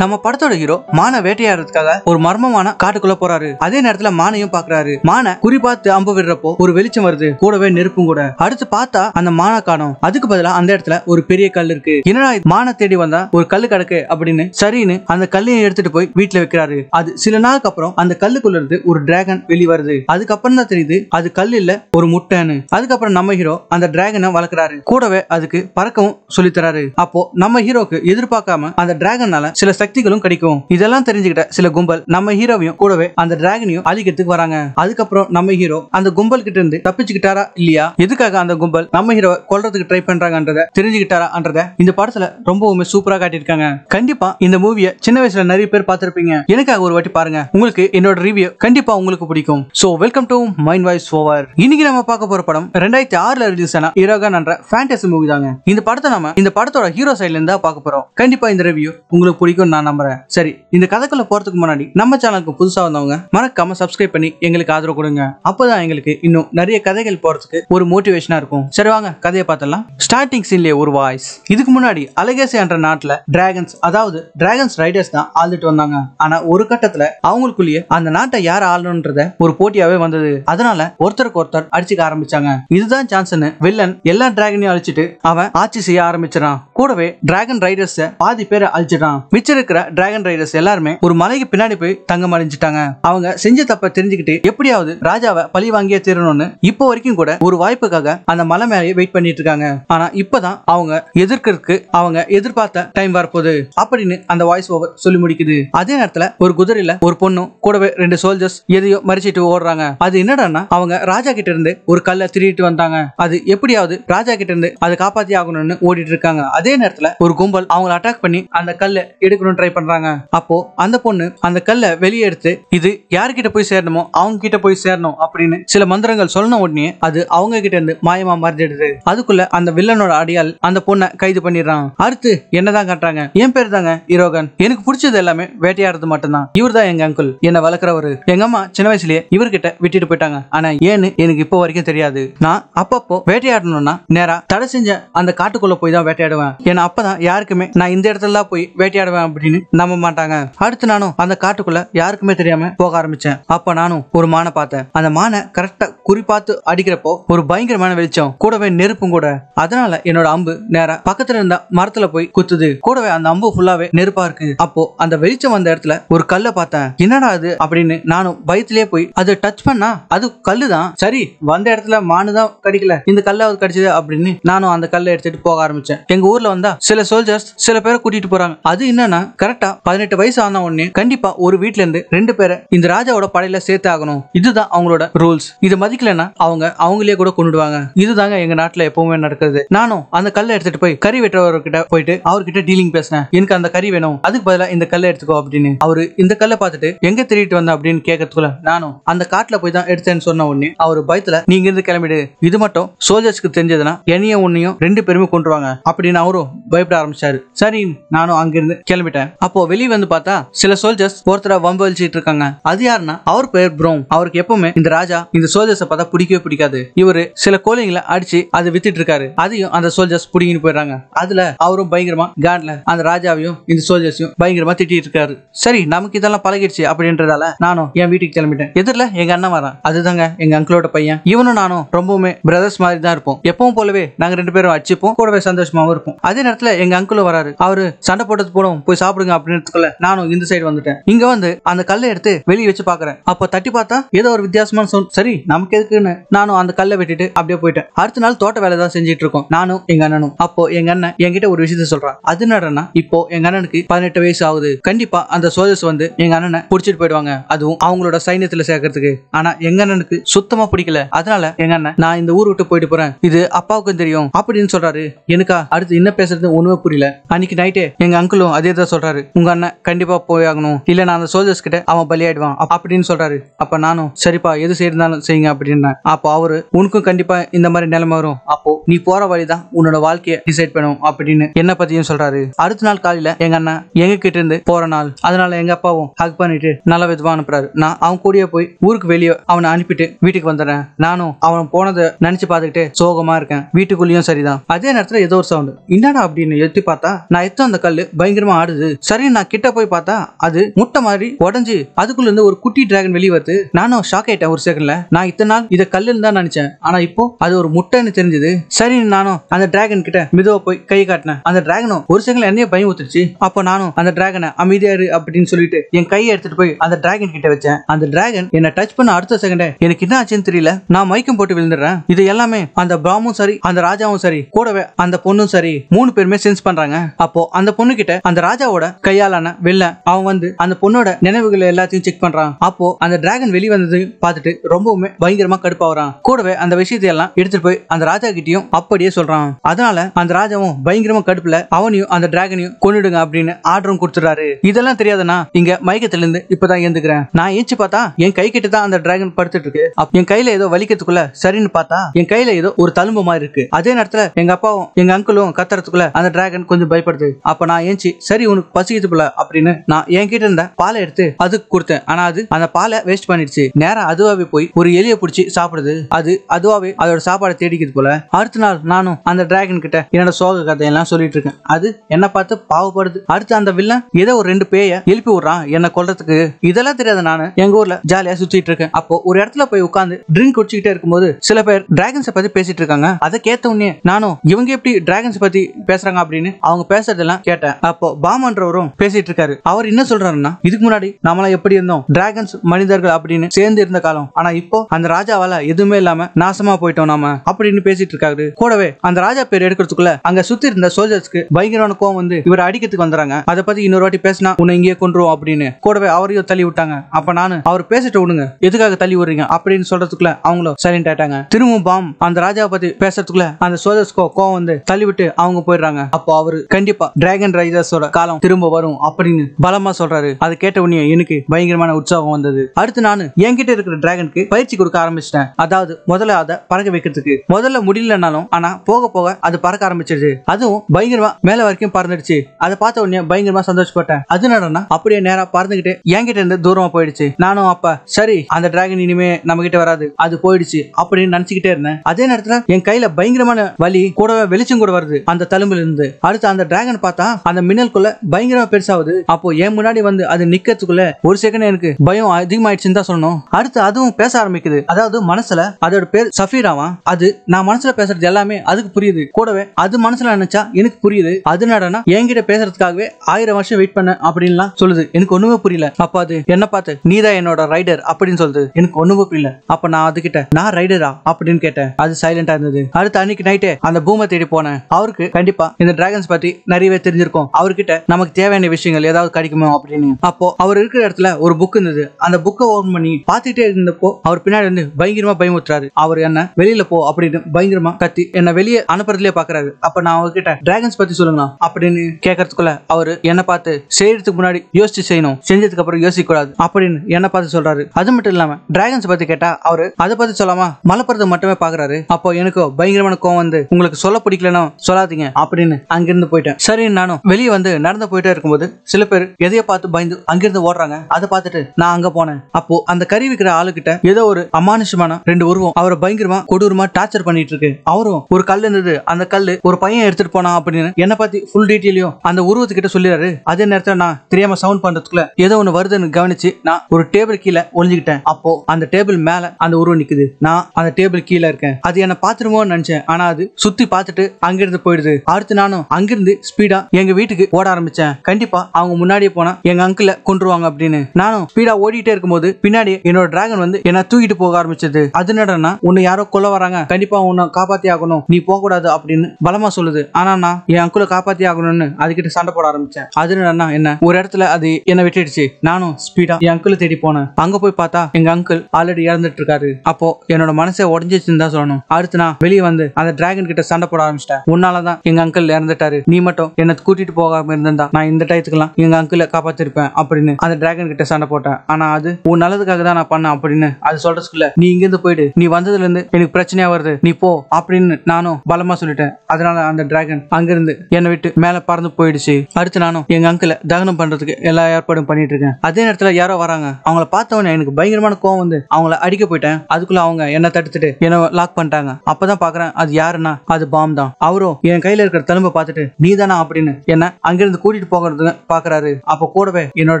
நம்ம படத்தோட ஹீரோ மானை வேட்டையாடுறதுக்காக ஒரு மர்மமான காட்டுக்குள்ள போறாரு அதே நேரத்துல மானையும் பாக்குறாரு மானை குறி பார்த்து அம்பு விடுறப்போ ஒரு வெளிச்சம் வருது கூடவே நெருப்பும் கூட அடுத்து பார்த்தா அந்த மானை காணும் அதுக்கு பதிலா அந்த இடத்துல ஒரு பெரிய கல் இருக்கு என்னடா மானை தேடி வந்தா ஒரு கல் கிடக்கு அப்படின்னு சரின்னு அந்த கல்லையும் எடுத்துட்டு போய் வீட்டுல வைக்கிறாரு அது சில நாளுக்கு அப்புறம் அந்த கல்லுக்குள்ள இருந்து ஒரு டிராகன் வெளி வருது அதுக்கப்புறம் தான் தெரியுது அது கல் இல்ல ஒரு முட்டைன்னு அதுக்கப்புறம் நம்ம ஹீரோ அந்த டிராகனை வளர்க்குறாரு கூடவே அதுக்கு பறக்கவும் தராரு அப்போ நம்ம ஹீரோக்கு எதிர்பார்க்காம அந்த டிராகனால சில சக்திகளும் கிடைக்கும் இதெல்லாம் தெரிஞ்சுக்கிட்ட சில கும்பல் நம்ம ஹீரோவையும் கூடவே அந்த டிராகனையும் அழிக்கிறதுக்கு வராங்க அதுக்கப்புறம் நம்ம ஹீரோ அந்த கும்பல் கிட்ட இருந்து தப்பிச்சுக்கிட்டாரா இல்லையா எதுக்காக அந்த கும்பல் நம்ம ஹீரோ கொல்றதுக்கு ட்ரை பண்றாங்கன்றத தெரிஞ்சுக்கிட்டாரான்றத இந்த படத்துல ரொம்பவுமே சூப்பரா காட்டியிருக்காங்க கண்டிப்பா இந்த மூவியை சின்ன வயசுல நிறைய பேர் பார்த்திருப்பீங்க எனக்காக ஒரு வாட்டி பாருங்க உங்களுக்கு என்னோட ரிவ்யூ கண்டிப்பா உங்களுக்கு பிடிக்கும் so welcome to mind voice over இன்னைக்கு நம்ம பார்க்க போற படம் ரெண்டாயிரத்தி ஆறுல ரிலீஸ் ஆன ஈரோகன் என்ற ஃபேண்டசி மூவி தாங்க இந்த படத்தை நம்ம இந்த படத்தோட ஹீரோ சைட்ல இருந்தா பார்க்க போறோம் கண்டிப்பா இந்த ரிவ்யூ உங்களுக்கு பிடிக்கும் நான் நம்புறேன் சரி இந்த கதைக்குள்ள போறதுக்கு முன்னாடி நம்ம சேனலுக்கு புதுசா வந்தவங்க மறக்காம சப்ஸ்கிரைப் பண்ணி எங்களுக்கு ஆதரவு கொடுங்க அப்பதான் எங்களுக்கு இன்னும் நிறைய கதைகள் போறதுக்கு ஒரு மோட்டிவேஷனா இருக்கும் சரி வாங்க கதையை பார்த்தலாம் ஸ்டார்டிங் சீன்லயே ஒரு வாய்ஸ் இதுக்கு முன்னாடி அலகேசி என்ற நாட்டுல டிராகன்ஸ் அதாவது டிராகன்ஸ் ரைடர்ஸ் தான் ஆழ்ந்துட்டு வந்தாங்க ஆனா ஒரு கட்டத்துல அவங்களுக்குள்ளேயே அந்த நாட்டை யார் ஆளணுன்றத ஒரு போட்டியாவே வந்தது அதனால ஒருத்தருக்கு ஒருத்தர் அடிச்சுக்க ஆரம்பிச்சாங்க இதுதான் சான்ஸ் வில்லன் எல்லா டிராகனையும் அழிச்சிட்டு அவன் ஆட்சி செய்ய ஆரம்பிச்சிடான் கூடவே டிராகன் ரைடர்ஸ் பாதி பேரை அழிச்சிட்டான் மிச்சர் இருக்கிற டிராகன் ரைடர்ஸ் எல்லாருமே ஒரு மலைக்கு பின்னாடி போய் தங்கம் அடைஞ்சிட்டாங்க அவங்க செஞ்ச தப்ப தெரிஞ்சுக்கிட்டு எப்படியாவது ராஜாவை பழி வாங்கியே தீரணும்னு இப்போ வரைக்கும் கூட ஒரு வாய்ப்புக்காக அந்த மலை மேலே வெயிட் பண்ணிட்டு இருக்காங்க ஆனா இப்பதான் அவங்க எதிர்க்கிறதுக்கு அவங்க எதிர்பார்த்த டைம் வரப்போகுது அப்படின்னு அந்த வாய்ஸ் ஓவர் சொல்லி முடிக்குது அதே நேரத்துல ஒரு குதிரையில ஒரு பொண்ணும் கூடவே ரெண்டு சோல்ஜர்ஸ் எதையோ மறிச்சிட்டு ஓடுறாங்க அது என்னடான்னா அவங்க ராஜா கிட்ட இருந்து ஒரு கல்லை திருடிட்டு வந்தாங்க அது எப்படியாவது ராஜா கிட்ட இருந்து அதை காப்பாத்தி ஆகணும்னு ஓடிட்டு இருக்காங்க அதே நேரத்துல ஒரு கும்பல் அவங்களை அட்டாக் பண்ணி அந்த கல்லை எடுக்கணும் கொல்லணும்னு ட்ரை பண்றாங்க அப்போ அந்த பொண்ணு அந்த கல்லை வெளியே எடுத்து இது யார்கிட்ட போய் சேரணுமோ அவங்க கிட்ட போய் சேரணும் அப்படின்னு சில மந்திரங்கள் சொன்ன உடனே அது அவங்க கிட்ட இருந்து மாயமா மறைஞ்சிடுது அதுக்குள்ள அந்த வில்லனோட அடியால் அந்த பொண்ணை கைது பண்ணிடுறான் அடுத்து என்னதான் காட்டுறாங்க என் பேர் தாங்க இரோகன் எனக்கு பிடிச்சது எல்லாமே வேட்டையாடுறது மட்டும்தான் இவர் தான் எங்க அங்கிள் என்னை வளர்க்குறவரு எங்க அம்மா சின்ன வயசுலயே இவர்கிட்ட விட்டுட்டு போயிட்டாங்க ஆனா ஏன்னு எனக்கு இப்போ வரைக்கும் தெரியாது நான் அப்பப்போ வேட்டையாடணும்னா நேரா தடை செஞ்ச அந்த காட்டுக்குள்ள போய் தான் வேட்டையாடுவேன் ஏன்னா அப்பதான் யாருக்குமே நான் இந்த இடத்துல போய் வேட்டையாடுவேன் அப்படின்னு நம்ப மாட்டாங்க அடுத்து நானும் அந்த காட்டுக்குள்ள யாருக்குமே தெரியாம போக ஆரம்பிச்சேன் அப்ப நானும் ஒரு மானை பார்த்தேன் அந்த மானை கரெக்டா குறிப்பாத்து அடிக்கிறப்போ ஒரு பயங்கரமான வெளிச்சம் கூடவே நெருப்பும் கூட அதனால என்னோட அம்பு நேரா பக்கத்துல இருந்த மரத்துல போய் குத்துது கூடவே அந்த அம்பு ஃபுல்லாவே நெருப்பா இருக்கு அப்போ அந்த வெளிச்சம் வந்த இடத்துல ஒரு கல்லை பார்த்தேன் என்னடா அது அப்படின்னு நானும் பயத்திலே போய் அதை டச் பண்ணா அது கல்லு தான் சரி வந்த இடத்துல மானு தான் கடிக்கல இந்த கல்ல அது கிடைச்சது அப்படின்னு நானும் அந்த கல்லை எடுத்துட்டு போக ஆரம்பிச்சேன் எங்க ஊர்ல வந்தா சில சோல்ஜர்ஸ் சில பேரை கூட்டிட்டு போறாங்க அது என்னன்னா கரெக்டா பதினெட்டு வயசு ஆன உடனே கண்டிப்பா ஒரு வீட்ல இருந்து ரெண்டு பேரை இந்த ராஜாவோட படையில சேர்த்து ஆகணும் இதுதான் அவங்களோட ரூல்ஸ் இது மதிக்கலன்னா அவங்க அவங்களே கூட கொண்டுடுவாங்க இதுதாங்க எங்க நாட்டுல எப்பவுமே நடக்கிறது நானும் அந்த கல்லை எடுத்துட்டு போய் கறி வெட்டுறவர்கிட்ட போயிட்டு அவர்கிட்ட டீலிங் பேசினேன் எனக்கு அந்த கறி வேணும் அதுக்கு பதிலா இந்த கல்லை எடுத்துக்கோ அப்படின்னு அவரு இந்த கல்லை பார்த்துட்டு எங்க திருட்டு வந்த அப்படின்னு கேட்கறதுக்குள்ள நானும் அந்த காட்டுல போய் தான் எடுத்தேன்னு சொன்ன உடனே அவர் பயத்துல நீங்க இருந்து கிளம்பிடு இது மட்டும் சோல்ஜர்ஸ்க்கு தெரிஞ்சதுன்னா என்னையும் உன்னையும் ரெண்டு பேருமே கொண்டுருவாங்க அப்படின்னு அவரும் பயப்பட ஆரம்பிச்சாரு சரி நானும் அங்கிருந்து கிளம்பிட்டேன் போயிட்டேன் அப்போ வெளிய வந்து பார்த்தா சில சோல்ஜர்ஸ் ஒருத்தர வம்பு வலிச்சிட்டு இருக்காங்க அது யாருன்னா அவர் பேர் ப்ரௌன் அவருக்கு எப்பவுமே இந்த ராஜா இந்த சோல்ஜர்ஸை பார்த்தா பிடிக்கவே பிடிக்காது இவரு சில கோழிங்களை அடிச்சு அதை வித்துட்டு இருக்காரு அதையும் அந்த சோல்ஜர்ஸ் பிடிங்கின்னு போயிடுறாங்க அதுல அவரும் பயங்கரமா காட்ல அந்த ராஜாவையும் இந்த சோல்ஜர்ஸையும் பயங்கரமா திட்டிட்டு இருக்காரு சரி நமக்கு இதெல்லாம் பழகிடுச்சு அப்படின்றதால நானும் என் வீட்டுக்கு கிளம்பிட்டேன் எதிரில் எங்க அண்ணன் வரான் அதுதாங்க எங்க அங்கிளோட பையன் இவனும் நானும் ரொம்பவுமே பிரதர்ஸ் மாதிரி தான் இருப்போம் எப்பவும் போலவே நாங்க ரெண்டு பேரும் அடிச்சுப்போம் கூடவே சந்தோஷமாவும் இருப்போம் அதே நேரத்துல எங்க அங்கிளும் வராரு அவரு சண்டை போட்டது போடும் போய் சாப்பிடுங்க அப்படின்றதுக்குள்ள நானும் இந்த சைடு வந்துட்டேன் இங்க வந்து அந்த கல்லை எடுத்து வெளியே வச்சு பாக்குறேன் அப்போ தட்டி பார்த்தா ஏதோ ஒரு வித்தியாசமான சொல் சரி நமக்கு எதுக்குன்னு நானும் அந்த கல்லை வெட்டிட்டு அப்படியே போயிட்டேன் அடுத்த நாள் தோட்ட வேலை தான் செஞ்சுட்டு இருக்கோம் நானும் எங்க அண்ணனும் அப்போ எங்க அண்ணன் என்கிட்ட ஒரு விஷயத்த சொல்றான் அது நடனா இப்போ எங்க அண்ணனுக்கு பதினெட்டு வயசு ஆகுது கண்டிப்பா அந்த சோதர்ஸ் வந்து எங்க அண்ணனை புடிச்சிட்டு போயிடுவாங்க அதுவும் அவங்களோட சைன்யத்துல சேர்க்கறதுக்கு ஆனா எங்க அண்ணனுக்கு சுத்தமா பிடிக்கல அதனால எங்க அண்ணன் நான் இந்த ஊர் விட்டு போயிட்டு போறேன் இது அப்பாவுக்கும் தெரியும் அப்படின்னு சொல்றாரு எனக்கா அடுத்து என்ன பேசுறது ஒண்ணுமே புரியல அன்னைக்கு நைட்டே எங்க அங்கிளும் அதே தான் சொல்றாரு உங்க அண்ணன் கண்டிப்பா போய் ஆகணும் இல்ல நான் அந்த சோல்ஜர்ஸ் கிட்ட அவன் பலியாயிடுவான் அப்படின்னு சொல்றாரு அப்ப நானும் சரிப்பா எது செய்யிருந்தாலும் செய்யுங்க அப்படின்னு அப்போ அவரு உனக்கும் கண்டிப்பா இந்த மாதிரி நிலைமை வரும் அப்போ நீ போற வழிதான் உன்னோட வாழ்க்கையை டிசைட் பண்ணும் அப்படின்னு என்ன பத்தியும் சொல்றாரு அடுத்த நாள் காலையில எங்க அண்ணன் எங்க கிட்ட இருந்து போற நாள் அதனால எங்க அப்பாவும் ஹக் பண்ணிட்டு நல்ல விதமா அனுப்புறாரு நான் அவன் கூடயே போய் ஊருக்கு வெளியே அவனை அனுப்பிட்டு வீட்டுக்கு வந்துடுறேன் நானும் அவன் போனதை நினைச்சு பார்த்துக்கிட்டே சோகமா இருக்கேன் வீட்டுக்குள்ளேயும் சரிதான் அதே நேரத்துல ஏதோ ஒரு சவுண்டு என்னடா அப்படின்னு எடுத்து பார்த்தா நான் எத்தனை அந்த கல் பயங்கரமா ஆடுது வருது சரி நான் கிட்ட போய் பார்த்தா அது முட்டை மாதிரி உடஞ்சு அதுக்குள்ள இருந்து ஒரு குட்டி டிராகன் வெளியே வருது நானும் ஷாக் ஆயிட்டேன் ஒரு செகண்ட்ல நான் இத்தனை நாள் இதை கல்லுன்னு தான் நினைச்சேன் ஆனா இப்போ அது ஒரு முட்டைன்னு தெரிஞ்சது சரி நானும் அந்த டிராகன் கிட்ட மிதுவா போய் கை காட்டினேன் அந்த டிராகனும் ஒரு செகண்ட்ல என்னையே பயம் ஊத்துருச்சு அப்ப நானும் அந்த டிராகனை அமைதியாரு அப்படின்னு சொல்லிட்டு என் கையை எடுத்துட்டு போய் அந்த டிராகன் கிட்ட வச்சேன் அந்த டிராகன் என்ன டச் பண்ண அடுத்த செகண்ட் எனக்கு என்ன ஆச்சுன்னு தெரியல நான் மைக்கம் போட்டு விழுந்துடுறேன் இது எல்லாமே அந்த பிராமும் சரி அந்த ராஜாவும் சரி கூடவே அந்த பொண்ணும் சரி மூணு பேருமே சென்ஸ் பண்றாங்க அப்போ அந்த பொண்ணு கிட்ட அந்த ராஜா ஈசாவோட கையாலான வெள்ள அவன் வந்து அந்த பொண்ணோட நினைவுகளை எல்லாத்தையும் செக் பண்றான் அப்போ அந்த டிராகன் வெளி வந்தது பார்த்துட்டு ரொம்பவுமே பயங்கரமா கடுப்பாகிறான் கூடவே அந்த விஷயத்தை எல்லாம் எடுத்துட்டு போய் அந்த ராஜா கிட்டயும் அப்படியே சொல்றான் அதனால அந்த ராஜாவும் பயங்கரமா கடுப்புல அவனையும் அந்த டிராகனையும் கொண்டுடுங்க அப்படின்னு ஆர்டரும் கொடுத்துறாரு இதெல்லாம் தெரியாதுன்னா இங்க மயக்கத்துல இருந்து இப்பதான் எழுந்துக்கிறேன் நான் ஏச்சு பார்த்தா என் கை கிட்ட தான் அந்த டிராகன் படுத்துட்டு இருக்கு என் கையில ஏதோ வலிக்கிறதுக்குள்ள சரின்னு பார்த்தா என் கையில ஏதோ ஒரு தழும்பு மாதிரி இருக்கு அதே நேரத்துல எங்க அப்பாவும் எங்க அங்கிளும் கத்துறதுக்குள்ள அந்த டிராகன் கொஞ்சம் பயப்படுது அப்ப நான் ஏஞ்சி சரி உனக்கு எனக்கு பசிக்குது போல அப்படின்னு நான் என்கிட்ட இருந்த பாலை எடுத்து அதுக்கு கொடுத்தேன் ஆனா அது அந்த பாலை வேஸ்ட் பண்ணிடுச்சு நேரம் அதுவாவே போய் ஒரு எலியை பிடிச்சி சாப்பிடுது அது அதுவாவே அதோட சாப்பாடை தேடிக்குது போல அடுத்த நாள் நானும் அந்த டிராகன் கிட்ட என்னோட சோக கதையெல்லாம் சொல்லிட்டு இருக்கேன் அது என்ன பார்த்து பாவப்படுது அடுத்து அந்த வில்லன் ஏதோ ஒரு ரெண்டு பேய எழுப்பி விடுறான் என்ன கொல்றதுக்கு இதெல்லாம் தெரியாது நானு எங்க ஊர்ல ஜாலியா சுத்திட்டு இருக்கேன் அப்போ ஒரு இடத்துல போய் உட்காந்து ட்ரிங்க் குடிச்சுக்கிட்டே இருக்கும்போது சில பேர் டிராகன்ஸை பத்தி பேசிட்டு இருக்காங்க அதை கேத்த உடனே நானும் இவங்க எப்படி டிராகன்ஸ் பத்தி பேசுறாங்க அப்படின்னு அவங்க பேசுறதெல்லாம் கேட்டேன் அப்போ பாமன் பீஷ்மன்றவரும் பேசிட்டு இருக்காரு அவர் என்ன சொல்றாருன்னா இதுக்கு முன்னாடி நம்மளாம் எப்படி இருந்தோம் டிராகன்ஸ் மனிதர்கள் அப்படின்னு சேர்ந்து இருந்த காலம் ஆனா இப்போ அந்த ராஜாவால எதுவுமே இல்லாம நாசமா போயிட்டோம் நாம அப்படின்னு பேசிட்டு இருக்காரு கூடவே அந்த ராஜா பேர் எடுக்கிறதுக்குள்ள அங்க சுத்தி இருந்த சோல்ஜர்ஸ்க்கு பயங்கரமான கோவம் வந்து இவர் அடிக்கிறதுக்கு வந்துறாங்க அதை பத்தி இன்னொரு வாட்டி பேசினா உன்னை இங்கே கொன்றுவோம் அப்படின்னு கூடவே அவரையும் தள்ளி விட்டாங்க அப்ப நானு அவர் பேசிட்டு விடுங்க எதுக்காக தள்ளி விடுறீங்க அப்படின்னு சொல்றதுக்குள்ள அவங்களும் சைலண்ட் ஆயிட்டாங்க திரும்பவும் பாம் அந்த ராஜாவை பத்தி பேசுறதுக்குள்ள அந்த சோல்ஜர்ஸ்க்கோ கோவம் வந்து தள்ளிவிட்டு அவங்க போயிடுறாங்க அப்போ அவரு கண்டிப்பா டிராகன் ரைடர்ஸோட காலம் காலம் திரும்ப வரும் அப்படின்னு பலமா சொல்றாரு அது கேட்ட உடனே எனக்கு பயங்கரமான உற்சாகம் வந்தது அடுத்து நான் என்கிட்ட இருக்கிற டிராகனுக்கு பயிற்சி கொடுக்க ஆரம்பிச்சிட்டேன் அதாவது முதல்ல அதை பறக்க வைக்கிறதுக்கு முதல்ல முடியலனாலும் ஆனா போக போக அது பறக்க ஆரம்பிச்சிருச்சு அதுவும் பயங்கரமா மேல வரைக்கும் பறந்துடுச்சு அதை பார்த்த உடனே பயங்கரமா சந்தோஷப்பட்டேன் அது நடனா அப்படியே நேரா பறந்துகிட்டு என்கிட்ட இருந்து தூரமா போயிடுச்சு நானும் அப்ப சரி அந்த டிராகன் இனிமே நம்ம கிட்ட வராது அது போயிடுச்சு அப்படின்னு நினைச்சுக்கிட்டே இருந்தேன் அதே நேரத்துல என் கையில பயங்கரமான வலி கூடவே வெளிச்சம் கூட வருது அந்த தழும்புல இருந்து அடுத்து அந்த டிராகன் பார்த்தா அந்த மின்னலுக்குள்ள பயங்கரமா பெருசாகுது அப்போ என் முன்னாடி வந்து அது நிக்கிறதுக்குள்ள ஒரு செகண்ட் எனக்கு பயம் அதிகமாயிடுச்சுன்னு தான் சொல்லணும் அடுத்து அதுவும் பேச ஆரம்பிக்குது அதாவது மனசுல அதோட பேர் சஃபீராவா அது நான் மனசுல பேசுறது எல்லாமே அதுக்கு புரியுது கூடவே அது மனசுல நினைச்சா எனக்கு புரியுது அது நடனா என்கிட்ட பேசுறதுக்காகவே ஆயிரம் வருஷம் வெயிட் பண்ண அப்படின்லாம் சொல்லுது எனக்கு ஒண்ணுமே புரியல அப்ப அது என்ன பார்த்து நீதான் என்னோட ரைடர் அப்படின்னு சொல்லுது எனக்கு ஒண்ணுமே புரியல அப்ப நான் அதுகிட்ட நான் ரைடரா அப்படின்னு கேட்டேன் அது சைலண்டா இருந்தது அடுத்து அன்னைக்கு நைட்டே அந்த பூமை தேடி போனேன் அவருக்கு கண்டிப்பா இந்த டிராகன்ஸ் பத்தி நிறையவே தெரிஞ்சிருக்கும் அவர்கிட்ட நமக்கு தேவையான விஷயங்கள் ஏதாவது கிடைக்குமோ அப்படின்னு அப்போ அவர் இருக்கிற இடத்துல ஒரு புக் இருந்தது அந்த புக்கை ஓபன் பண்ணி பார்த்துட்டே இருந்தப்போ அவர் பின்னாடி வந்து பயங்கரமா பயமுத்துறாரு அவர் என்ன வெளியில போ அப்படின்னு பயங்கரமா கத்தி என்ன வெளியே அனுப்புறதுலயே பாக்குறாரு அப்ப நான் அவர்கிட்ட டிராகன்ஸ் பத்தி சொல்லுங்களா அப்படின்னு கேக்குறதுக்குள்ள அவர் என்ன பார்த்து செய்யறதுக்கு முன்னாடி யோசிச்சு செய்யணும் செஞ்சதுக்கு அப்புறம் யோசிக்க கூடாது அப்படின்னு என்ன பார்த்து சொல்றாரு அது மட்டும் இல்லாம டிராகன்ஸ் பத்தி கேட்டா அவரு அதை பத்தி சொல்லாம மலைப்புறது மட்டுமே பாக்குறாரு அப்போ எனக்கு பயங்கரமான கோவம் வந்து உங்களுக்கு சொல்ல பிடிக்கலன்னா சொல்லாதீங்க அப்படின்னு அங்கிருந்து போயிட்டேன் சரி நானும் வெளியே வந்து நடந்து நடந்து போயிட்டே இருக்கும்போது சில பேர் எதையை பார்த்து பயந்து அங்கிருந்து ஓடுறாங்க அதை பார்த்துட்டு நான் அங்க போனேன் அப்போ அந்த கறி விற்கிற ஆளுகிட்ட ஏதோ ஒரு அமானுஷமான ரெண்டு உருவம் அவரை பயங்கரமா கொடூரமா டார்ச்சர் பண்ணிட்டு இருக்கு அவரும் ஒரு கல் இருந்தது அந்த கல் ஒரு பையன் எடுத்துட்டு போனா அப்படின்னு என்ன பத்தி ஃபுல் டீட்டெயிலையும் அந்த உருவத்துக்கிட்ட சொல்லிடுறாரு அதே நேரத்தில் நான் தெரியாம சவுண்ட் பண்றதுக்குள்ள ஏதோ ஒன்று வருதுன்னு கவனிச்சு நான் ஒரு டேபிள் கீழே ஒளிஞ்சுக்கிட்டேன் அப்போ அந்த டேபிள் மேல அந்த உருவம் நிக்குது நான் அந்த டேபிள் கீழே இருக்கேன் அது என்ன பாத்துருமோன்னு நினைச்சேன் ஆனா அது சுத்தி பார்த்துட்டு அங்கிருந்து போயிடுது அடுத்து நானும் அங்கிருந்து ஸ்பீடா எங்க வீட்டுக்கு ஓட ஆரம்பிச்சு கண்டுபிடிச்சேன் கண்டிப்பா அவங்க முன்னாடியே போனா எங்க அங்கிள கொண்டுருவாங்க அப்படின்னு நானும் ஸ்பீடா ஓடிட்டே இருக்கும்போது பின்னாடி என்னோட டிராகன் வந்து என்ன தூக்கிட்டு போக ஆரம்பிச்சது அது என்னடா உன்னை யாரோ கொல்ல வராங்க கண்டிப்பா உன்னை காப்பாத்தி ஆகணும் நீ போக கூடாது அப்படின்னு பலமா சொல்லுது ஆனா நான் என் அங்குளை காப்பாத்தி ஆகணும்னு அதுக்கிட்ட சண்டை போட ஆரம்பிச்சேன் அது என்னடா என்ன ஒரு இடத்துல அது என்ன விட்டுடுச்சு நானும் ஸ்பீடா என் அங்குல தேடி போனேன் அங்க போய் பார்த்தா எங்க அங்கிள் ஆல்ரெடி இறந்துட்டு இருக்காரு அப்போ என்னோட மனசை உடஞ்சிச்சுன்னு தான் சொல்லணும் அடுத்து நான் வெளியே வந்து அந்த டிராகன் கிட்ட சண்டை போட ஆரம்பிச்சிட்டேன் உன்னாலதான் எங்க அங்கிள் இறந்துட்டாரு நீ மட்டும் என்ன கூட்டிட்டு போகாம இருந்தா இருந்தா நான் இந்த டயத்துக்கெல்லாம் எங்க அங்குல காப்பாத்திருப்பேன் அப்படின்னு அந்த டிராகன் கிட்ட சண்டை போட்டேன் ஆனா அது உன் நல்லதுக்காக தான் நான் பண்ணேன் அப்படின்னு அது சொல்றதுக்குள்ள நீ இங்க இருந்து போயிடு நீ வந்ததுல இருந்து எனக்கு பிரச்சனையா வருது நீ போ அப்படின்னு நானும் பலமா சொல்லிட்டேன் அதனால அந்த டிராகன் அங்கிருந்து என்னை விட்டு மேல பறந்து போயிடுச்சு அடுத்து நானும் எங்க அங்குல தகனம் பண்றதுக்கு எல்லா ஏற்பாடும் பண்ணிட்டு இருக்கேன் அதே நேரத்துல யாரோ வராங்க அவங்கள பார்த்தவொடனே எனக்கு பயங்கரமான கோவம் வந்து அவங்கள அடிக்க போயிட்டேன் அதுக்குள்ள அவங்க என்ன தடுத்துட்டு என்ன லாக் பண்ணிட்டாங்க அப்பதான் பாக்குறேன் அது யாருன்னா அது பாம் தான் அவரும் என் கையில இருக்கிற தழும்ப பார்த்துட்டு நீ தானா அப்படின்னு என்ன அங்கிருந்து கூட்டிட்டு போகிறது பாக்குறாரு அப்ப கூடவே என்னோட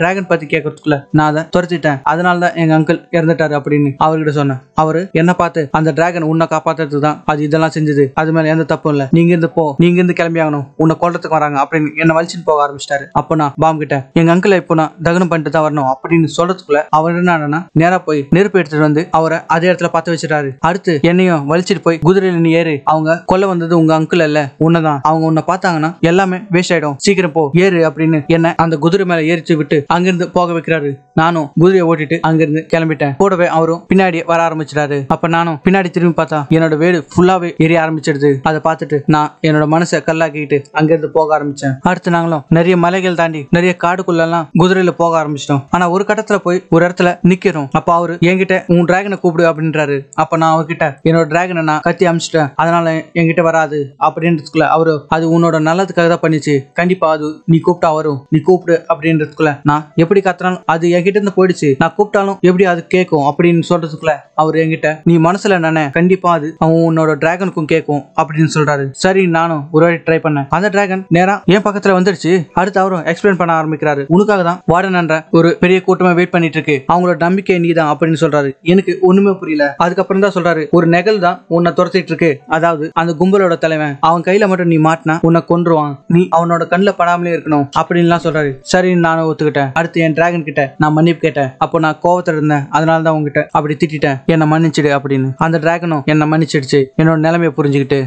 டிராகன் பத்தி கேக்குறதுக்குள்ள நான் அதை துரைச்சிட்டேன் அதனாலதான் எங்க அங்கிள் இறந்துட்டாரு அப்படின்னு அவர்கிட்ட சொன்னேன் அவரு என்ன பார்த்து அந்த டிராகன் உன்னை காப்பாத்துறதுக்கு தான் அது இதெல்லாம் செஞ்சது அது மேல எந்த தப்பும் இல்ல நீங்க இருந்து போ நீங்க இருந்து கிளம்பி ஆகணும் உன்னை கொல்றதுக்கு வராங்க அப்படின்னு என்ன வலிச்சுன்னு போக ஆரம்பிச்சிட்டாரு அப்ப நான் பாம் கிட்ட எங்க அங்கிள் இப்போ நான் தகனம் பண்ணிட்டு தான் வரணும் அப்படின்னு சொல்றதுக்குள்ள அவர் என்ன நேரா போய் நெருப்பு எடுத்துட்டு வந்து அவரை அதே இடத்துல பார்த்து வச்சிட்டாரு அடுத்து என்னையும் வலிச்சிட்டு போய் குதிரையில நீ ஏறு அவங்க கொல்ல வந்தது உங்க அங்கிள் இல்ல உன்னதான் அவங்க உன்னை பார்த்தாங்கன்னா எல்லாமே வேஸ்ட் ஆயிடும் சீக்கிரம் போ ஏறு அப்படின்னு என்ன அந்த குதிரை மேல ஏறிச்சு விட்டு அங்கிருந்து போக வைக்கிறாரு நானும் குதிரையை ஓட்டிட்டு அங்கிருந்து கிளம்பிட்டேன் கூடவே அவரும் பின்னாடி வர ஆரம்பிச்சிட்டாரு அப்ப நானும் பின்னாடி திரும்பி பார்த்தா என்னோட வேடு ஃபுல்லாவே எரிய ஆரம்பிச்சிடுது அதை பார்த்துட்டு நான் என்னோட மனசை கல்லாக்கிட்டு அங்கிருந்து போக ஆரம்பிச்சேன் அடுத்து நாங்களும் நிறைய மலைகள் தாண்டி நிறைய காடுக்குள்ள எல்லாம் குதிரையில போக ஆரம்பிச்சிட்டோம் ஆனா ஒரு கட்டத்துல போய் ஒரு இடத்துல நிக்கிறோம் அப்ப அவரு என்கிட்ட உன் டிராகனை கூப்பிடு அப்படின்றாரு அப்ப நான் அவர்கிட்ட என்னோட டிராகனை நான் கத்தி அமிச்சிட்டேன் அதனால என்கிட்ட வராது அப்படின்றதுக்குள்ள அவரு அது உன்னோட நல்லதுக்காக தான் பண்ணிச்சு கண்டிப்பா அது நீ கூப்பிட்டா வரும் நீ கூப்பிடு அப்படின்றதுக்குள்ள நான் எப்படி கத்துறாலும் அது என்கிட்ட இருந்து போயிடுச்சு நான் கூப்பிட்டாலும் எப்படி அது கேட்கும் அப்படின்னு சொல்றதுக்குள்ள அவர் என்கிட்ட நீ மனசுல நானே கண்டிப்பா அது அவன் உன்னோட டிராகனுக்கும் கேட்கும் அப்படின்னு சொல்றாரு சரி நானும் ஒரு வாட்டி ட்ரை பண்ணேன் அந்த டிராகன் நேரா என் பக்கத்துல வந்துருச்சு அடுத்து அவரும் எக்ஸ்பிளைன் பண்ண ஆரம்பிக்கிறாரு உனக்காக தான் வார்டன்ன்ற ஒரு பெரிய கூட்டமா வெயிட் பண்ணிட்டு இருக்கு அவங்களோட நம்பிக்கை நீ தான் அப்படின்னு சொல்றாரு எனக்கு ஒண்ணுமே புரியல அதுக்கப்புறம் தான் சொல்றாரு ஒரு நெகல் தான் உன்னை துரத்திட்டு இருக்கு அதாவது அந்த கும்பலோட தலைவன் அவன் கையில மட்டும் நீ மாட்டினா உன்னை கொன்றுவான் நீ அவனோட கண்ணில் படாம பேசாமலே இருக்கணும் அப்படின்லாம் சொல்றாரு சரி நானும் ஒத்துக்கிட்டேன் அடுத்து என் டிராகன் கிட்ட நான் மன்னிப்பு கேட்டேன் அப்போ நான் கோவத்தில் இருந்தேன் அதனால தான் உங்ககிட்ட அப்படி திட்டிட்டேன் என்னை மன்னிச்சிடு அப்படின்னு அந்த டிராகனும் என்னை மன்னிச்சிடுச்சு என்னோட நிலைமையை புரிஞ்சுக்கிட்டு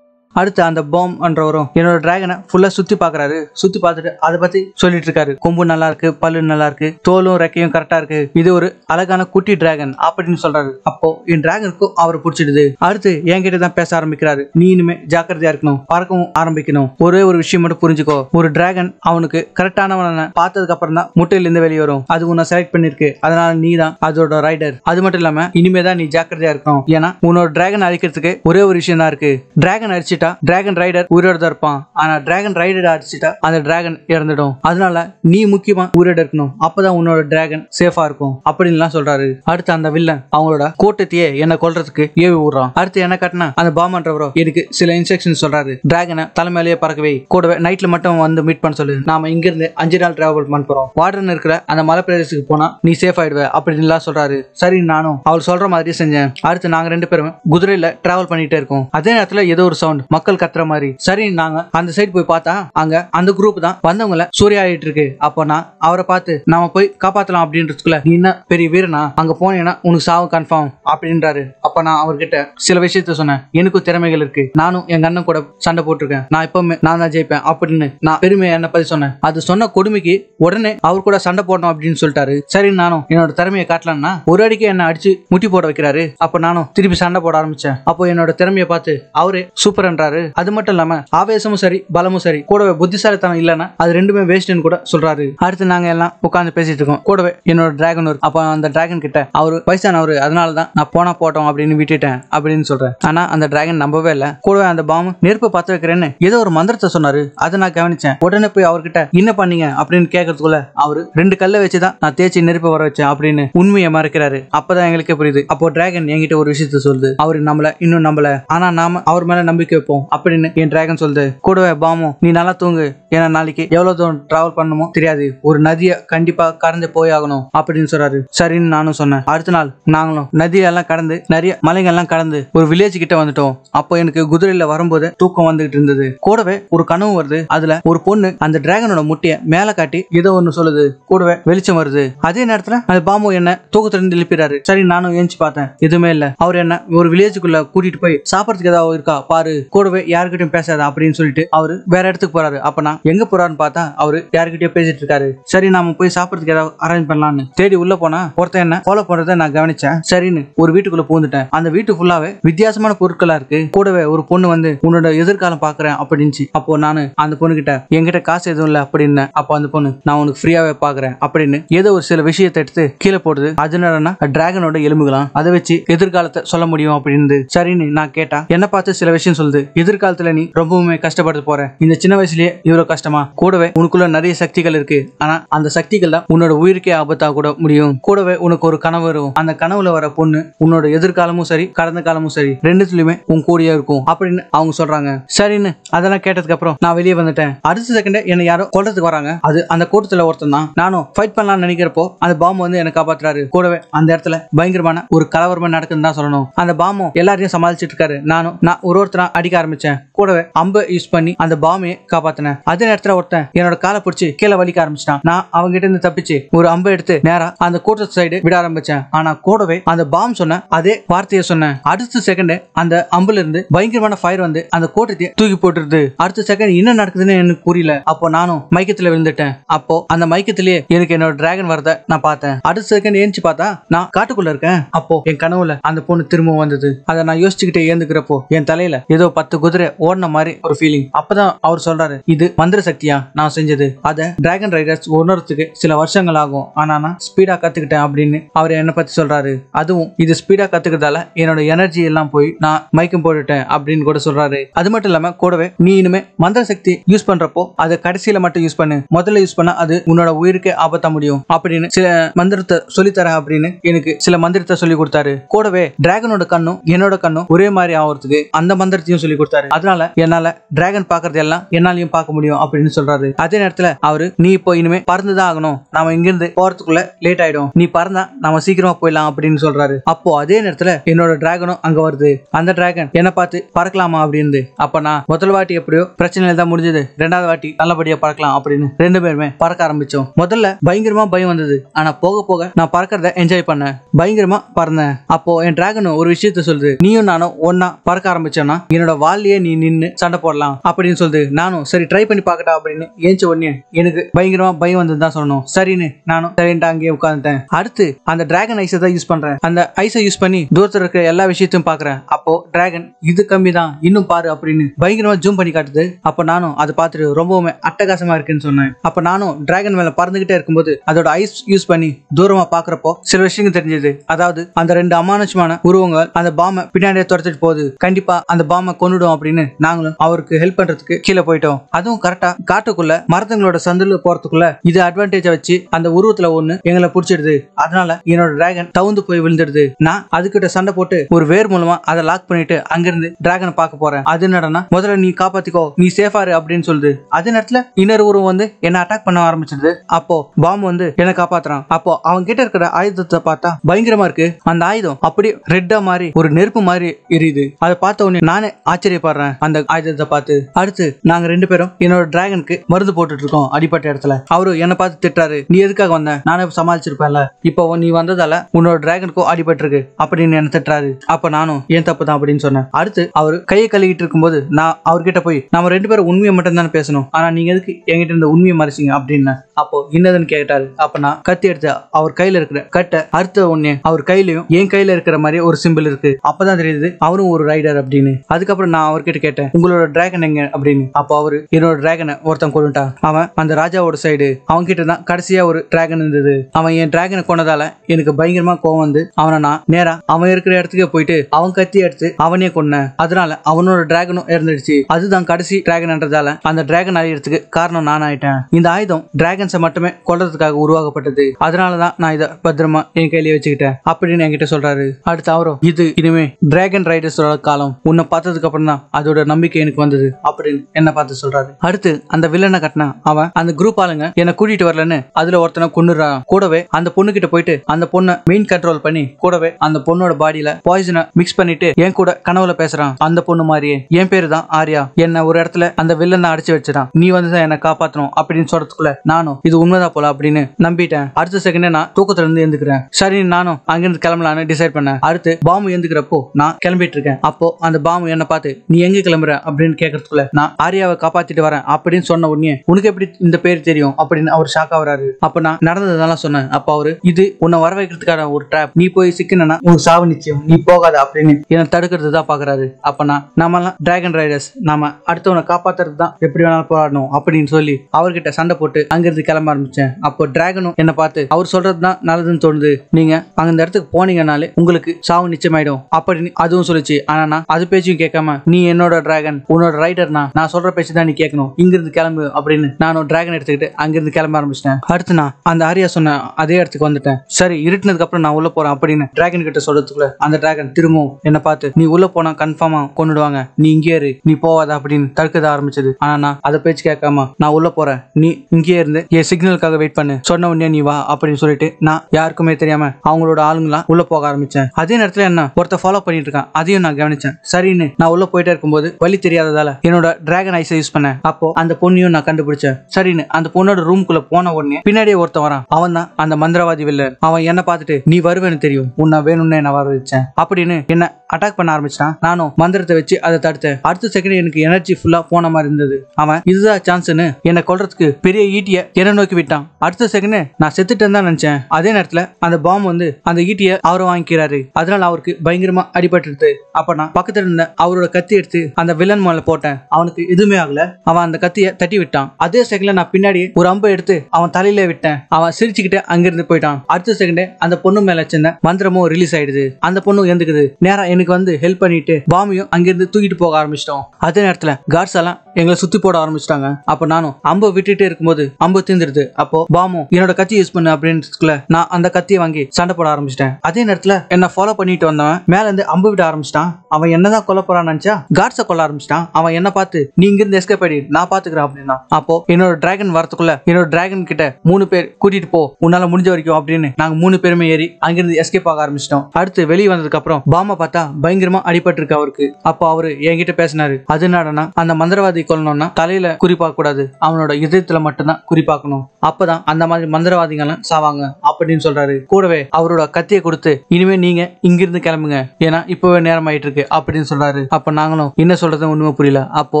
அடுத்து அந்த பாம் என்றவரும் என்னோட டிராகனை ஃபுல்லா சுத்தி பாக்குறாரு சுத்தி பார்த்துட்டு அதை பத்தி சொல்லிட்டு இருக்காரு கொம்பு நல்லா இருக்கு பல்லு நல்லா இருக்கு தோலும் ரெக்கையும் கரெக்டா இருக்கு இது ஒரு அழகான குட்டி டிராகன் அப்படின்னு சொல்றாரு அப்போ என் டிராகனுக்கும் அவரை பிடிச்சிடுது அடுத்து என்கிட்ட தான் பேச ஆரம்பிக்கிறாரு நீ இனிமே ஜாக்கிரதையா இருக்கணும் பறக்கவும் ஆரம்பிக்கணும் ஒரே ஒரு விஷயம் மட்டும் புரிஞ்சுக்கோ ஒரு டிராகன் அவனுக்கு கரெக்டானவன பார்த்ததுக்கு அப்புறம் தான் முட்டையிலிருந்து வெளியே வரும் அது உன்னை செலக்ட் பண்ணிருக்கு அதனால நீ தான் அதோட ரைடர் அது மட்டும் இல்லாம இனிமே தான் நீ ஜாக்கிரதையா இருக்கணும் ஏன்னா உன்னோட டிராகன் அழிக்கிறதுக்கு ஒரே ஒரு விஷயம் தான் இருக்கு டிராகன் அடிச்சுட்டா அடிச்சிட்டா டிராகன் ரைடர் உயிரோட தான் இருப்பான் ஆனா டிராகன் ரைடர் அடிச்சிட்டா அந்த டிராகன் இறந்துடும் அதனால நீ முக்கியமா உயிரோட இருக்கணும் அப்பதான் உன்னோட டிராகன் சேஃபா இருக்கும் அப்படின்லாம் சொல்றாரு அடுத்து அந்த வில்லன் அவங்களோட கூட்டத்தையே என்ன கொல்றதுக்கு ஏவி விடுறான் அடுத்து என்ன கட்டினா அந்த பாமன்றவரோ எனக்கு சில இன்ஸ்ட்ரக்ஷன் சொல்றாரு டிராகனை தலைமையிலேயே பறக்கவே கூடவே நைட்ல மட்டும் வந்து மீட் பண்ண சொல்லு நாம இங்க இருந்து அஞ்சு நாள் டிராவல் பண்ண போறோம் வார்டன் இருக்கிற அந்த மலை பிரதேசத்துக்கு போனா நீ சேஃப் ஆயிடுவ அப்படின்லாம் சொல்றாரு சரி நானும் அவள் சொல்ற மாதிரி செஞ்சேன் அடுத்து நாங்க ரெண்டு பேரும் குதிரையில டிராவல் பண்ணிட்டே இருக்கோம் அதே நேரத்துல ஏதோ ஒரு சவுண்ட் மக்கள் கத்துற மாதிரி சரி நாங்க அந்த சைடு போய் பார்த்தா அங்க அந்த குரூப் தான் வந்தவங்கள ஆயிட்டு இருக்கு அப்போ நான் அவரை பார்த்து நாம போய் காப்பாத்தலாம் அப்படின்றதுக்குள்ள நீ என்ன பெரிய வீரனா அங்க போனேன்னா உனக்கு சாவு கன்ஃபார்ம் அப்படின்றாரு அப்ப நான் அவர்கிட்ட சில விஷயத்த சொன்னேன் எனக்கும் திறமைகள் இருக்கு நானும் எங்க அண்ணன் கூட சண்டை போட்டிருக்கேன் நான் எப்பவுமே நான் தான் ஜெயிப்பேன் அப்படின்னு நான் பெருமையை என்ன பத்தி சொன்னேன் அது சொன்ன கொடுமைக்கு உடனே அவர் கூட சண்டை போடணும் அப்படின்னு சொல்லிட்டாரு சரி நானும் என்னோட திறமையை காட்டலாம்னா ஒரு அடிக்கு என்ன அடிச்சு முட்டி போட வைக்கிறாரு அப்ப நானும் திருப்பி சண்டை போட ஆரம்பிச்சேன் அப்போ என்னோட திறமையை பார்த்து அவரே சூப்பர் பண்றாரு அது மட்டும் இல்லாம ஆவேசமும் சரி பலமும் சரி கூடவே புத்திசாலித்தனம் இல்லைன்னா அது ரெண்டுமே வேஸ்ட்னு கூட சொல்றாரு அடுத்து நாங்க எல்லாம் உட்காந்து பேசிட்டு இருக்கோம் கூடவே என்னோட டிராகன் ஒரு அப்போ அந்த டிராகன் கிட்ட அவர் வயசானவர் அதனால தான் நான் போனா போட்டோம் அப்படின்னு விட்டுட்டேன் அப்படின்னு சொல்றேன் ஆனா அந்த டிராகன் நம்பவே இல்லை கூடவே அந்த பாம்பு நெருப்பு பார்த்து வைக்கிறேன்னு ஏதோ ஒரு மந்திரத்தை சொன்னாரு அதை நான் கவனிச்சேன் உடனே போய் அவர்கிட்ட என்ன பண்ணீங்க அப்படின்னு கேட்கறதுக்குள்ள அவரு ரெண்டு கல்லை வச்சுதான் நான் தேய்ச்சி நெருப்பு வர வச்சேன் அப்படின்னு உண்மையை மறக்கிறாரு அப்பதான் எங்களுக்கே புரியுது அப்போ டிராகன் என்கிட்ட ஒரு விஷயத்த சொல்லுது அவரு நம்மள இன்னும் நம்மள ஆனா நாம அவர் மேல நம்பிக்கை இருப்போம் அப்படின்னு என் டிராகன் சொல்லுது கூடவே பாமோ நீ நல்லா தூங்கு ஏன்னா நாளைக்கு எவ்வளவு தூரம் டிராவல் பண்ணுமோ தெரியாது ஒரு நதியை கண்டிப்பா கடந்து போய் ஆகணும் அப்படின்னு சொல்றாரு சரின்னு நானும் சொன்னேன் அடுத்த நாள் நாங்களும் நதியெல்லாம் கடந்து நிறைய மலைகள்லாம் கடந்து ஒரு வில்லேஜ் கிட்ட வந்துட்டோம் அப்போ எனக்கு குதிரையில வரும்போது தூக்கம் வந்துகிட்டு இருந்தது கூடவே ஒரு கனவு வருது அதுல ஒரு பொண்ணு அந்த டிராகனோட முட்டிய மேல காட்டி ஏதோ ஒண்ணு சொல்லுது கூடவே வெளிச்சம் வருது அதே நேரத்துல அது பாமோ என்ன தூக்கத்திலிருந்து எழுப்பிறாரு சரி நானும் ஏஞ்சி பார்த்தேன் எதுவுமே இல்ல அவர் என்ன ஒரு வில்லேஜுக்குள்ள கூட்டிட்டு போய் சாப்பிடறதுக்கு ஏதாவது இருக்கா பாரு கூடவே யாருக்கிட்டையும் பேசாத அப்படின்னு சொல்லிட்டு அவரு வேற இடத்துக்கு போறாரு அப்ப நான் எங்க போறாருன்னு பார்த்தா அவரு யாருக்கிட்டயோ பேசிட்டு இருக்காரு சரி நாம போய் சாப்பிடறதுக்கு ஏதாவது அரேஞ்ச் பண்ணலாம்னு தேடி உள்ள போனா ஒருத்தன் என்ன ஃபாலோ பண்றத நான் கவனிச்சேன் சரின்னு ஒரு வீட்டுக்குள்ள பூந்துட்டேன் அந்த வீட்டு ஃபுல்லாவே வித்தியாசமான பொருட்களா இருக்கு கூடவே ஒரு பொண்ணு வந்து உன்னோட எதிர்காலம் பாக்குறேன் அப்படின்னு அப்போ நானு அந்த பொண்ணு கிட்ட என்கிட்ட காசு எதுவும் இல்ல அப்படின்னு அப்போ அந்த பொண்ணு நான் உனக்கு ஃப்ரீயாவே பாக்குறேன் அப்படின்னு ஏதோ ஒரு சில விஷயத்தை எடுத்து கீழே போடுது அது என்னன்னா டிராகனோட எலும்புகளாம் அதை வச்சு எதிர்காலத்தை சொல்ல முடியும் அப்படின்னு சரின்னு நான் கேட்டா என்ன பார்த்து சில விஷயம் சொல்லுது எதிர்காலத்துல நீ ரொம்பவுமே கஷ்டப்படுத்த போற இந்த சின்ன வயசுலயே இவ்வளவு கஷ்டமா கூடவே உனக்குள்ள நிறைய சக்திகள் இருக்கு ஆனா அந்த சக்திகள் தான் உன்னோட உயிருக்கே ஆபத்தா கூட முடியும் கூடவே உனக்கு ஒரு கனவு வரும் அந்த கனவுல வர பொண்ணு உன்னோட எதிர்காலமும் சரி கடந்த காலமும் சரி ரெண்டுத்துலயுமே உன் கூடிய இருக்கும் அப்படின்னு அவங்க சொல்றாங்க சரின்னு அதெல்லாம் கேட்டதுக்கு அப்புறம் நான் வெளியே வந்துட்டேன் அடுத்த செகண்ட் என்ன யாரோ கொல்றதுக்கு வராங்க அது அந்த கூட்டத்துல ஒருத்தன் தான் நானும் ஃபைட் பண்ணலாம்னு நினைக்கிறப்போ அந்த பாம்பு வந்து என்ன காப்பாத்துறாரு கூடவே அந்த இடத்துல பயங்கரமான ஒரு கலவரமா நடக்குதுன்னு தான் சொல்லணும் அந்த பாம்பும் எல்லாரையும் சமாளிச்சிட்டு இருக்காரு நானும் நான் ஒரு ஒருத்தரா அடிக்க ஆரம்பிச்சேன் கூடவே அம்பை யூஸ் பண்ணி அந்த பாமையை காப்பாத்தினேன் அதே நேரத்துல ஒருத்தன் என்னோட காலை பிடிச்சி கீழே வலிக்க ஆரம்பிச்சிட்டான் நான் அவங்க கிட்ட இருந்து தப்பிச்சு ஒரு அம்பை எடுத்து நேரா அந்த கூட்டத்து சைடு விட ஆரம்பிச்சேன் ஆனா கூடவே அந்த பாம் சொன்ன அதே வார்த்தையை சொன்னேன் அடுத்த செகண்ட் அந்த அம்புல இருந்து பயங்கரமான ஃபயர் வந்து அந்த கூட்டத்தை தூக்கி போட்டுருது அடுத்த செகண்ட் என்ன நடக்குதுன்னு எனக்கு புரியல அப்போ நானும் மைக்கத்துல விழுந்துட்டேன் அப்போ அந்த மைக்கத்திலேயே எனக்கு என்னோட டிராகன் வரத நான் பார்த்தேன் அடுத்த செகண்ட் ஏஞ்சி பார்த்தா நான் காட்டுக்குள்ள இருக்கேன் அப்போ என் கனவுல அந்த பொண்ணு திரும்பவும் வந்தது அதை நான் யோசிச்சுக்கிட்டே ஏந்துக்கிறப்போ என் தலையில ஏதோ பத்து பத்து குதிரை ஓடின மாதிரி ஒரு ஃபீலிங் அப்பதான் அவர் சொல்றாரு இது மந்திர சக்தியா நான் செஞ்சது அதை டிராகன் ரைடர்ஸ் ஓடுறதுக்கு சில வருஷங்கள் ஆகும் ஆனா நான் ஸ்பீடா கத்துக்கிட்டேன் அப்படின்னு அவர் என்னை பத்தி சொல்றாரு அதுவும் இது ஸ்பீடா கத்துக்கிறதால என்னோட எனர்ஜி எல்லாம் போய் நான் மயக்கம் போட்டுட்டேன் அப்படின்னு கூட சொல்றாரு அது மட்டும் இல்லாம கூடவே நீ இனிமே மந்திர சக்தி யூஸ் பண்றப்போ அதை கடைசியில மட்டும் யூஸ் பண்ணு முதல்ல யூஸ் பண்ணா அது உன்னோட உயிருக்கே ஆபத்த முடியும் அப்படின்னு சில மந்திரத்தை தர அப்படின்னு எனக்கு சில மந்திரத்தை சொல்லி கொடுத்தாரு கூடவே டிராகனோட கண்ணும் என்னோட கண்ணும் ஒரே மாதிரி ஆகுறதுக்கு அந்த மந்திரத்தையும் சொல்லி கொடுத்தாரு அதனால என்னால டிராகன் பாக்குறது எல்லாம் என்னாலையும் பார்க்க முடியும் அப்படின்னு சொல்றாரு அதே நேரத்துல அவரு நீ இப்போ இனிமே பறந்துதான் ஆகணும் நாம இங்கிருந்து போறதுக்குள்ள லேட் ஆயிடும் நீ பறந்தா நாம சீக்கிரமா போயிடலாம் அப்படின்னு சொல்றாரு அப்போ அதே நேரத்துல என்னோட டிராகனும் அங்க வருது அந்த டிராகன் என்ன பார்த்து பறக்கலாமா அப்படின்னு அப்ப நான் முதல் வாட்டி எப்படியோ பிரச்சனை தான் முடிஞ்சது ரெண்டாவது வாட்டி நல்லபடியா பறக்கலாம் அப்படின்னு ரெண்டு பேருமே பறக்க ஆரம்பிச்சோம் முதல்ல பயங்கரமா பயம் வந்தது ஆனா போக போக நான் பறக்கறத என்ஜாய் பண்ணேன் பயங்கரமா பறந்தேன் அப்போ என் டிராகனும் ஒரு விஷயத்த சொல்லுது நீயும் நானும் ஒன்னா பறக்க ஆரம்பிச்சேன்னா என்னோட வால்லையே நீ நின்று சண்டை போடலாம் அப்படின்னு சொல்லுது நானும் சரி ட்ரை பண்ணி பார்க்கட்டா அப்படின்னு ஏஞ்ச உடனே எனக்கு பயங்கரமா பயம் வந்து தான் சொன்னோம் சரின்னு நானும் சரின்ட்டு அங்கேயே உட்காந்துட்டேன் அடுத்து அந்த டிராகன் ஐஸை தான் யூஸ் பண்றேன் அந்த ஐஸை யூஸ் பண்ணி தூரத்தில் இருக்கிற எல்லா விஷயத்தையும் பாக்குறேன் அப்போ டிராகன் இது கம்மி தான் இன்னும் பாரு அப்படின்னு பயங்கரமா ஜூம் பண்ணி காட்டுது அப்போ நானும் அதை பார்த்துட்டு ரொம்பவுமே அட்டகாசமா இருக்குன்னு சொன்னேன் அப்போ நானும் டிராகன் மேல பறந்துகிட்டே இருக்கும்போது அதோட ஐஸ் யூஸ் பண்ணி தூரமா பாக்குறப்போ சில விஷயங்கள் தெரிஞ்சது அதாவது அந்த ரெண்டு அமானுஷமான உருவங்கள் அந்த பாம்பை பின்னாடியே துரத்துட்டு போகுது கண்டிப்பா அந்த பாம்பை கொண்டுடும் அப்படின்னு நாங்களும் அவருக்கு ஹெல்ப் பண்றதுக்கு கீழே போயிட்டோம் அதுவும் கரெக்டா காட்டுக்குள்ள மரத்துங்களோட சந்தில் போறதுக்குள்ள இது அட்வான்டேஜ் வச்சு அந்த உருவத்துல ஒண்ணு எங்களை பிடிச்சிடுது அதனால என்னோட டிராகன் தவுந்து போய் விழுந்துடுது நான் அதுக்கிட்ட சண்டை போட்டு ஒரு வேர் மூலமா அதை லாக் பண்ணிட்டு அங்கிருந்து டிராகனை பார்க்க போறேன் அது என்னடா முதல்ல நீ காப்பாத்திக்கோ நீ சேஃபா இரு அப்படின்னு சொல்லுது அதே நேரத்துல இன்னொரு உருவம் வந்து என்ன அட்டாக் பண்ண ஆரம்பிச்சிருது அப்போ பாம் வந்து என்ன காப்பாத்துறான் அப்போ அவங்க கிட்ட இருக்கிற ஆயுதத்தை பார்த்தா பயங்கரமா இருக்கு அந்த ஆயுதம் அப்படியே ரெட்டா மாதிரி ஒரு நெருப்பு மாதிரி எரியுது அதை பார்த்த உடனே நானே ஆச்சரியப்படுறேன் அந்த ஆயுதத்தை பார்த்து அடுத்து நாங்க ரெண்டு பேரும் என்னோட டிராகனுக்கு மருந்து போட்டுட்டு இருக்கோம் அடிப்பட்ட இடத்துல அவரு என்ன பார்த்து திட்டாரு நீ எதுக்காக வந்த நானே சமாளிச்சிருப்பேன்ல இப்போ நீ வந்ததால உன்னோட டிராகனுக்கும் அடிபட்டிருக்கு அப்படின்னு என்ன திட்டுறாரு அப்ப நானும் ஏன் தப்பு தான் அப்படின்னு சொன்னேன் அடுத்து அவர் கையை கழுவிட்டு இருக்கும்போது நான் அவர்கிட்ட போய் நம்ம ரெண்டு பேரும் உண்மையை மட்டும் தானே பேசணும் ஆனா நீங்க எதுக்கு என்கிட்ட இருந்த உண்மையை மறைச்சிங்க அப்படின்னு அப்போ என்னதுன்னு கேட்டாரு அப்ப நான் கத்தி எடுத்து அவர் கையில இருக்கிற கட்டை அடுத்த உன்னே அவர் கையிலயும் என் கையில இருக்கிற மாதிரி ஒரு சிம்பிள் இருக்கு அப்பதான் தெரியுது அவரும் ஒரு ரைடர் அப்படின்னு அதுக்கப்புறம் அப்புறம் நான் அவர்கிட்ட கேட்டேன் உங்களோட டிராகன் எங்க அப்படின்னு அப்போ அவரு என்னோட டிராகனை ஒருத்தன் கொண்டுட்டான் அவன் அந்த ராஜாவோட சைடு அவன் கிட்ட தான் கடைசியா ஒரு டிராகன் இருந்தது அவன் என் டிராகனை கொண்டதால எனக்கு பயங்கரமா கோவம் வந்து அவனை நான் நேரா அவன் இருக்கிற இடத்துக்கே போயிட்டு அவன் கத்தி எடுத்து அவனே கொன்னேன் அதனால அவனோட டிராகனும் இறந்துடுச்சு அதுதான் கடைசி டிராகன்ன்றதால அந்த டிராகன் அழியறதுக்கு காரணம் நான் ஆயிட்டேன் இந்த ஆயுதம் டிராகன்ஸை மட்டுமே கொள்றதுக்காக உருவாக்கப்பட்டது அதனாலதான் நான் இதை பத்திரமா என் கையில வச்சுக்கிட்டேன் அப்படின்னு என்கிட்ட சொல்றாரு அடுத்து அவரும் இது இனிமே டிராகன் ரைடர்ஸோட காலம் உன்னை பார்த்ததுக்கு அப்புறம் பண்ணா அதோட நம்பிக்கை எனக்கு வந்தது அப்படின்னு என்ன பார்த்து சொல்றாரு அடுத்து அந்த வில்லனை கட்டினா அவன் அந்த குரூப் ஆளுங்க என்ன கூட்டிட்டு வரலன்னு அதுல ஒருத்தனை கொண்டுறான் கூடவே அந்த பொண்ணு கிட்ட போயிட்டு அந்த பொண்ணை மெயின் கண்ட்ரோல் பண்ணி கூடவே அந்த பொண்ணோட பாடியில பாய்சனை மிக்ஸ் பண்ணிட்டு என் கூட கனவுல பேசுறான் அந்த பொண்ணு மாதிரியே என் பேரு தான் ஆர்யா என்ன ஒரு இடத்துல அந்த வில்லனை அடிச்சு வச்சிடான் நீ வந்து தான் என்ன காப்பாத்தணும் அப்படின்னு சொல்றதுக்குள்ள நானும் இது உண்மைதான் போல அப்படின்னு நம்பிட்டேன் அடுத்த செகண்டே நான் தூக்கத்துல இருந்து எழுந்துக்கிறேன் சரி நானும் அங்கிருந்து கிளம்பலான்னு டிசைட் பண்ணேன் அடுத்து பாம்பு எழுந்துக்கிறப்போ நான் கிளம்பிட்டு இருக்கேன் அப்போ அந்த பாம்பு என்ன பார்த்து பார்த்து நீ எங்க கிளம்புற அப்படின்னு கேட்கறதுக்குள்ள நான் ஆரியாவை காப்பாத்திட்டு வரேன் அப்படின்னு சொன்ன உடனே உனக்கு எப்படி இந்த பேர் தெரியும் அப்படின்னு அவர் ஷாக் ஆகுறாரு அப்ப நான் நடந்ததெல்லாம் சொன்னேன் அப்ப அவரு இது உன்னை வர வைக்கிறதுக்கான ஒரு ட்ராப் நீ போய் சிக்கினா உன் சாவு நிச்சயம் நீ போகாத அப்படின்னு என்னை தடுக்கிறது தான் பாக்குறாரு அப்பனா எல்லாம் டிராகன் ரைடர்ஸ் நாம அடுத்தவனை காப்பாத்துறது தான் எப்படி வேணாலும் போராடணும் அப்படின்னு சொல்லி அவர்கிட்ட சண்டை போட்டு அங்கிருந்து கிளம்ப ஆரம்பிச்சேன் அப்போ டிராகனும் என்ன பார்த்து அவர் சொல்றது தான் நல்லதுன்னு தோணுது நீங்க அந்த இடத்துக்கு போனீங்கனாலே உங்களுக்கு சாவு நிச்சயமாயிடும் அப்படின்னு அதுவும் சொல்லிச்சு ஆனா நான் அது பேச்சையும் கேட்காம நீ என்னோட டிராகன் உன்னோட ரைடர்னா நான் சொல்ற பேச்சு தான் நீ கேட்கணும் இங்கிருந்து கிளம்பு அப்படின்னு நானும் டிராகன் எடுத்துக்கிட்டு அங்கிருந்து கிளம்ப ஆரம்பிச்சிட்டேன் அடுத்து நான் அந்த ஆரியா சொன்ன அதே இடத்துக்கு வந்துட்டேன் சரி இருட்டினதுக்கு அப்புறம் நான் உள்ள போறேன் அப்படின்னு டிராகன் கிட்ட சொல்றதுக்குள்ள அந்த டிராகன் திரும்பவும் என்ன பார்த்து நீ உள்ள போனா கன்ஃபார்மா கொண்டுடுவாங்க நீ இங்கே இரு நீ போவாத அப்படின்னு தடுக்கத ஆரம்பிச்சது ஆனா நான் அதை பேச்சு கேட்காம நான் உள்ள போறேன் நீ இங்கேயே இருந்து என் சிக்னலுக்காக வெயிட் பண்ணு சொன்ன உடனே நீ வா அப்படின்னு சொல்லிட்டு நான் யாருக்குமே தெரியாம அவங்களோட ஆளுங்களாம் உள்ள போக ஆரம்பிச்சேன் அதே நேரத்துல என்ன ஒருத்த ஃபாலோ பண்ணிட்டு இருக்கான் அதையும் நான் கவனிச்சேன் சரின்னு நான் உள்ள போயிட்டே இருக்கும்போது வழி தெரியாததால என்னோட டிராகன் ஐஸை யூஸ் பண்ணேன் அப்போ அந்த பொண்ணையும் நான் கண்டுபிடிச்சேன் சரின்னு அந்த பொண்ணோட ரூம்குள்ள போன உடனே பின்னாடியே ஒருத்தன் வரான் அவன் தான் அந்த மந்திரவாதி வில்லன் அவன் என்ன பார்த்துட்டு நீ வருவேன்னு தெரியும் உன்னை வேணும்னு என்ன வர வச்சேன் அப்படின்னு என்ன அட்டாக் பண்ண ஆரம்பிச்சான் நானும் மந்திரத்தை வச்சு அதை தடுத்தேன் அடுத்த செகண்ட் எனக்கு எனர்ஜி ஃபுல்லா போன மாதிரி இருந்தது அவன் இதுதான் சான்ஸ்னு என்னை கொல்றதுக்கு பெரிய ஈட்டிய e என்ன நோக்கி விட்டான் அடுத்த செகண்ட் நான் செத்துட்டேன்னு தான் நினைச்சேன் அதே நேரத்துல அந்த பாம் வந்து அந்த ஈட்டிய e அவரை வாங்கிக்கிறாரு அதனால அவருக்கு பயங்கரமா அடிபட்டுருது அப்ப நான் பக்கத்துல இருந்த அவரோட கத்தி எடுத்து அந்த வில்லன் மேல போட்டேன் அவனுக்கு எதுவுமே ஆகல அவன் அந்த கத்திய தட்டி விட்டான் அதே செகண்ட்ல நான் பின்னாடி ஒரு அம்பை எடுத்து அவன் தலையில விட்டேன் அவன் சிரிச்சுக்கிட்டு அங்கிருந்து போயிட்டான் அடுத்த செகண்ட் அந்த பொண்ணு மேல வச்சிருந்த மந்திரமும் ரிலீஸ் ஆயிடுது அந்த பொண்ணு எந்துக்குது நேரம் எனக்கு வந்து ஹெல்ப் பண்ணிட்டு பாமியும் அங்கிருந்து தூக்கிட்டு போக ஆரம்பிச்சிட்டோம் அதே நேரத்துல கார்ட்ஸ் எல்லாம் எங்களை சுத்தி போட ஆரம்பிச்சிட்டாங்க அப்ப நானும் அம்ப விட்டுட்டே இருக்கும்போது அம்பு தீந்துருது அப்போ பாமும் என்னோட கத்தி யூஸ் பண்ணு அப்படின்றதுக்குள்ள நான் அந்த கத்தியை வாங்கி சண்டை போட ஆரம்பிச்சிட்டேன் அதே நேரத்துல என்ன ஃபாலோ பண்ணிட்டு வந்தவன் மேல இருந்து அம்பு விட ஆரம்பிச்சிட்டான் அவன் என்னதான் கொல்ல போறான்னு நினைச்சா கார்ட்ஸை கொல்ல ஆரம்பிச்சிட்டான் அவன் என்ன பார்த்து நீ இங்கிருந்து எஸ்கே பண்ணி நான் பாத்துக்கிறேன் அப்படின்னா அப்போ என்னோட டிராகன் வரத்துக்குள்ள என்னோட டிராகன் கிட்ட மூணு பேர் கூட்டிட்டு போ உன்னால முடிஞ்ச வரைக்கும் அப்படின்னு நாங்க மூணு பேருமே ஏறி அங்கிருந்து எஸ்கேப் ஆக ஆரம்பிச்சிட்டோம் அடுத்து வெளியே வந்ததுக்கு அப்புறம் பாமா பார்த்தா பயங்கரமா இருக்கு அவருக்கு அப்போ அவரு என்கிட்ட பேசினாரு அது என்னடனா அந்த மந்திரவாதி கொல்லணும்னா தலையில குறிப்பாக கூடாது அவனோட இதயத்துல மட்டும்தான் குறிப்பாக்கணும் அப்பதான் அந்த மாதிரி எல்லாம் சாவாங்க அப்படின்னு சொல்றாரு கூடவே அவரோட கத்தியை கொடுத்து இனிமே நீங்க இங்கிருந்து கிளம்புங்க ஏன்னா இப்பவே நேரம் ஆயிட்டு இருக்கு அப்படின்னு சொல்றாரு அப்ப நாங்களும் என்ன சொல்றது ஒண்ணுமே புரியல அப்போ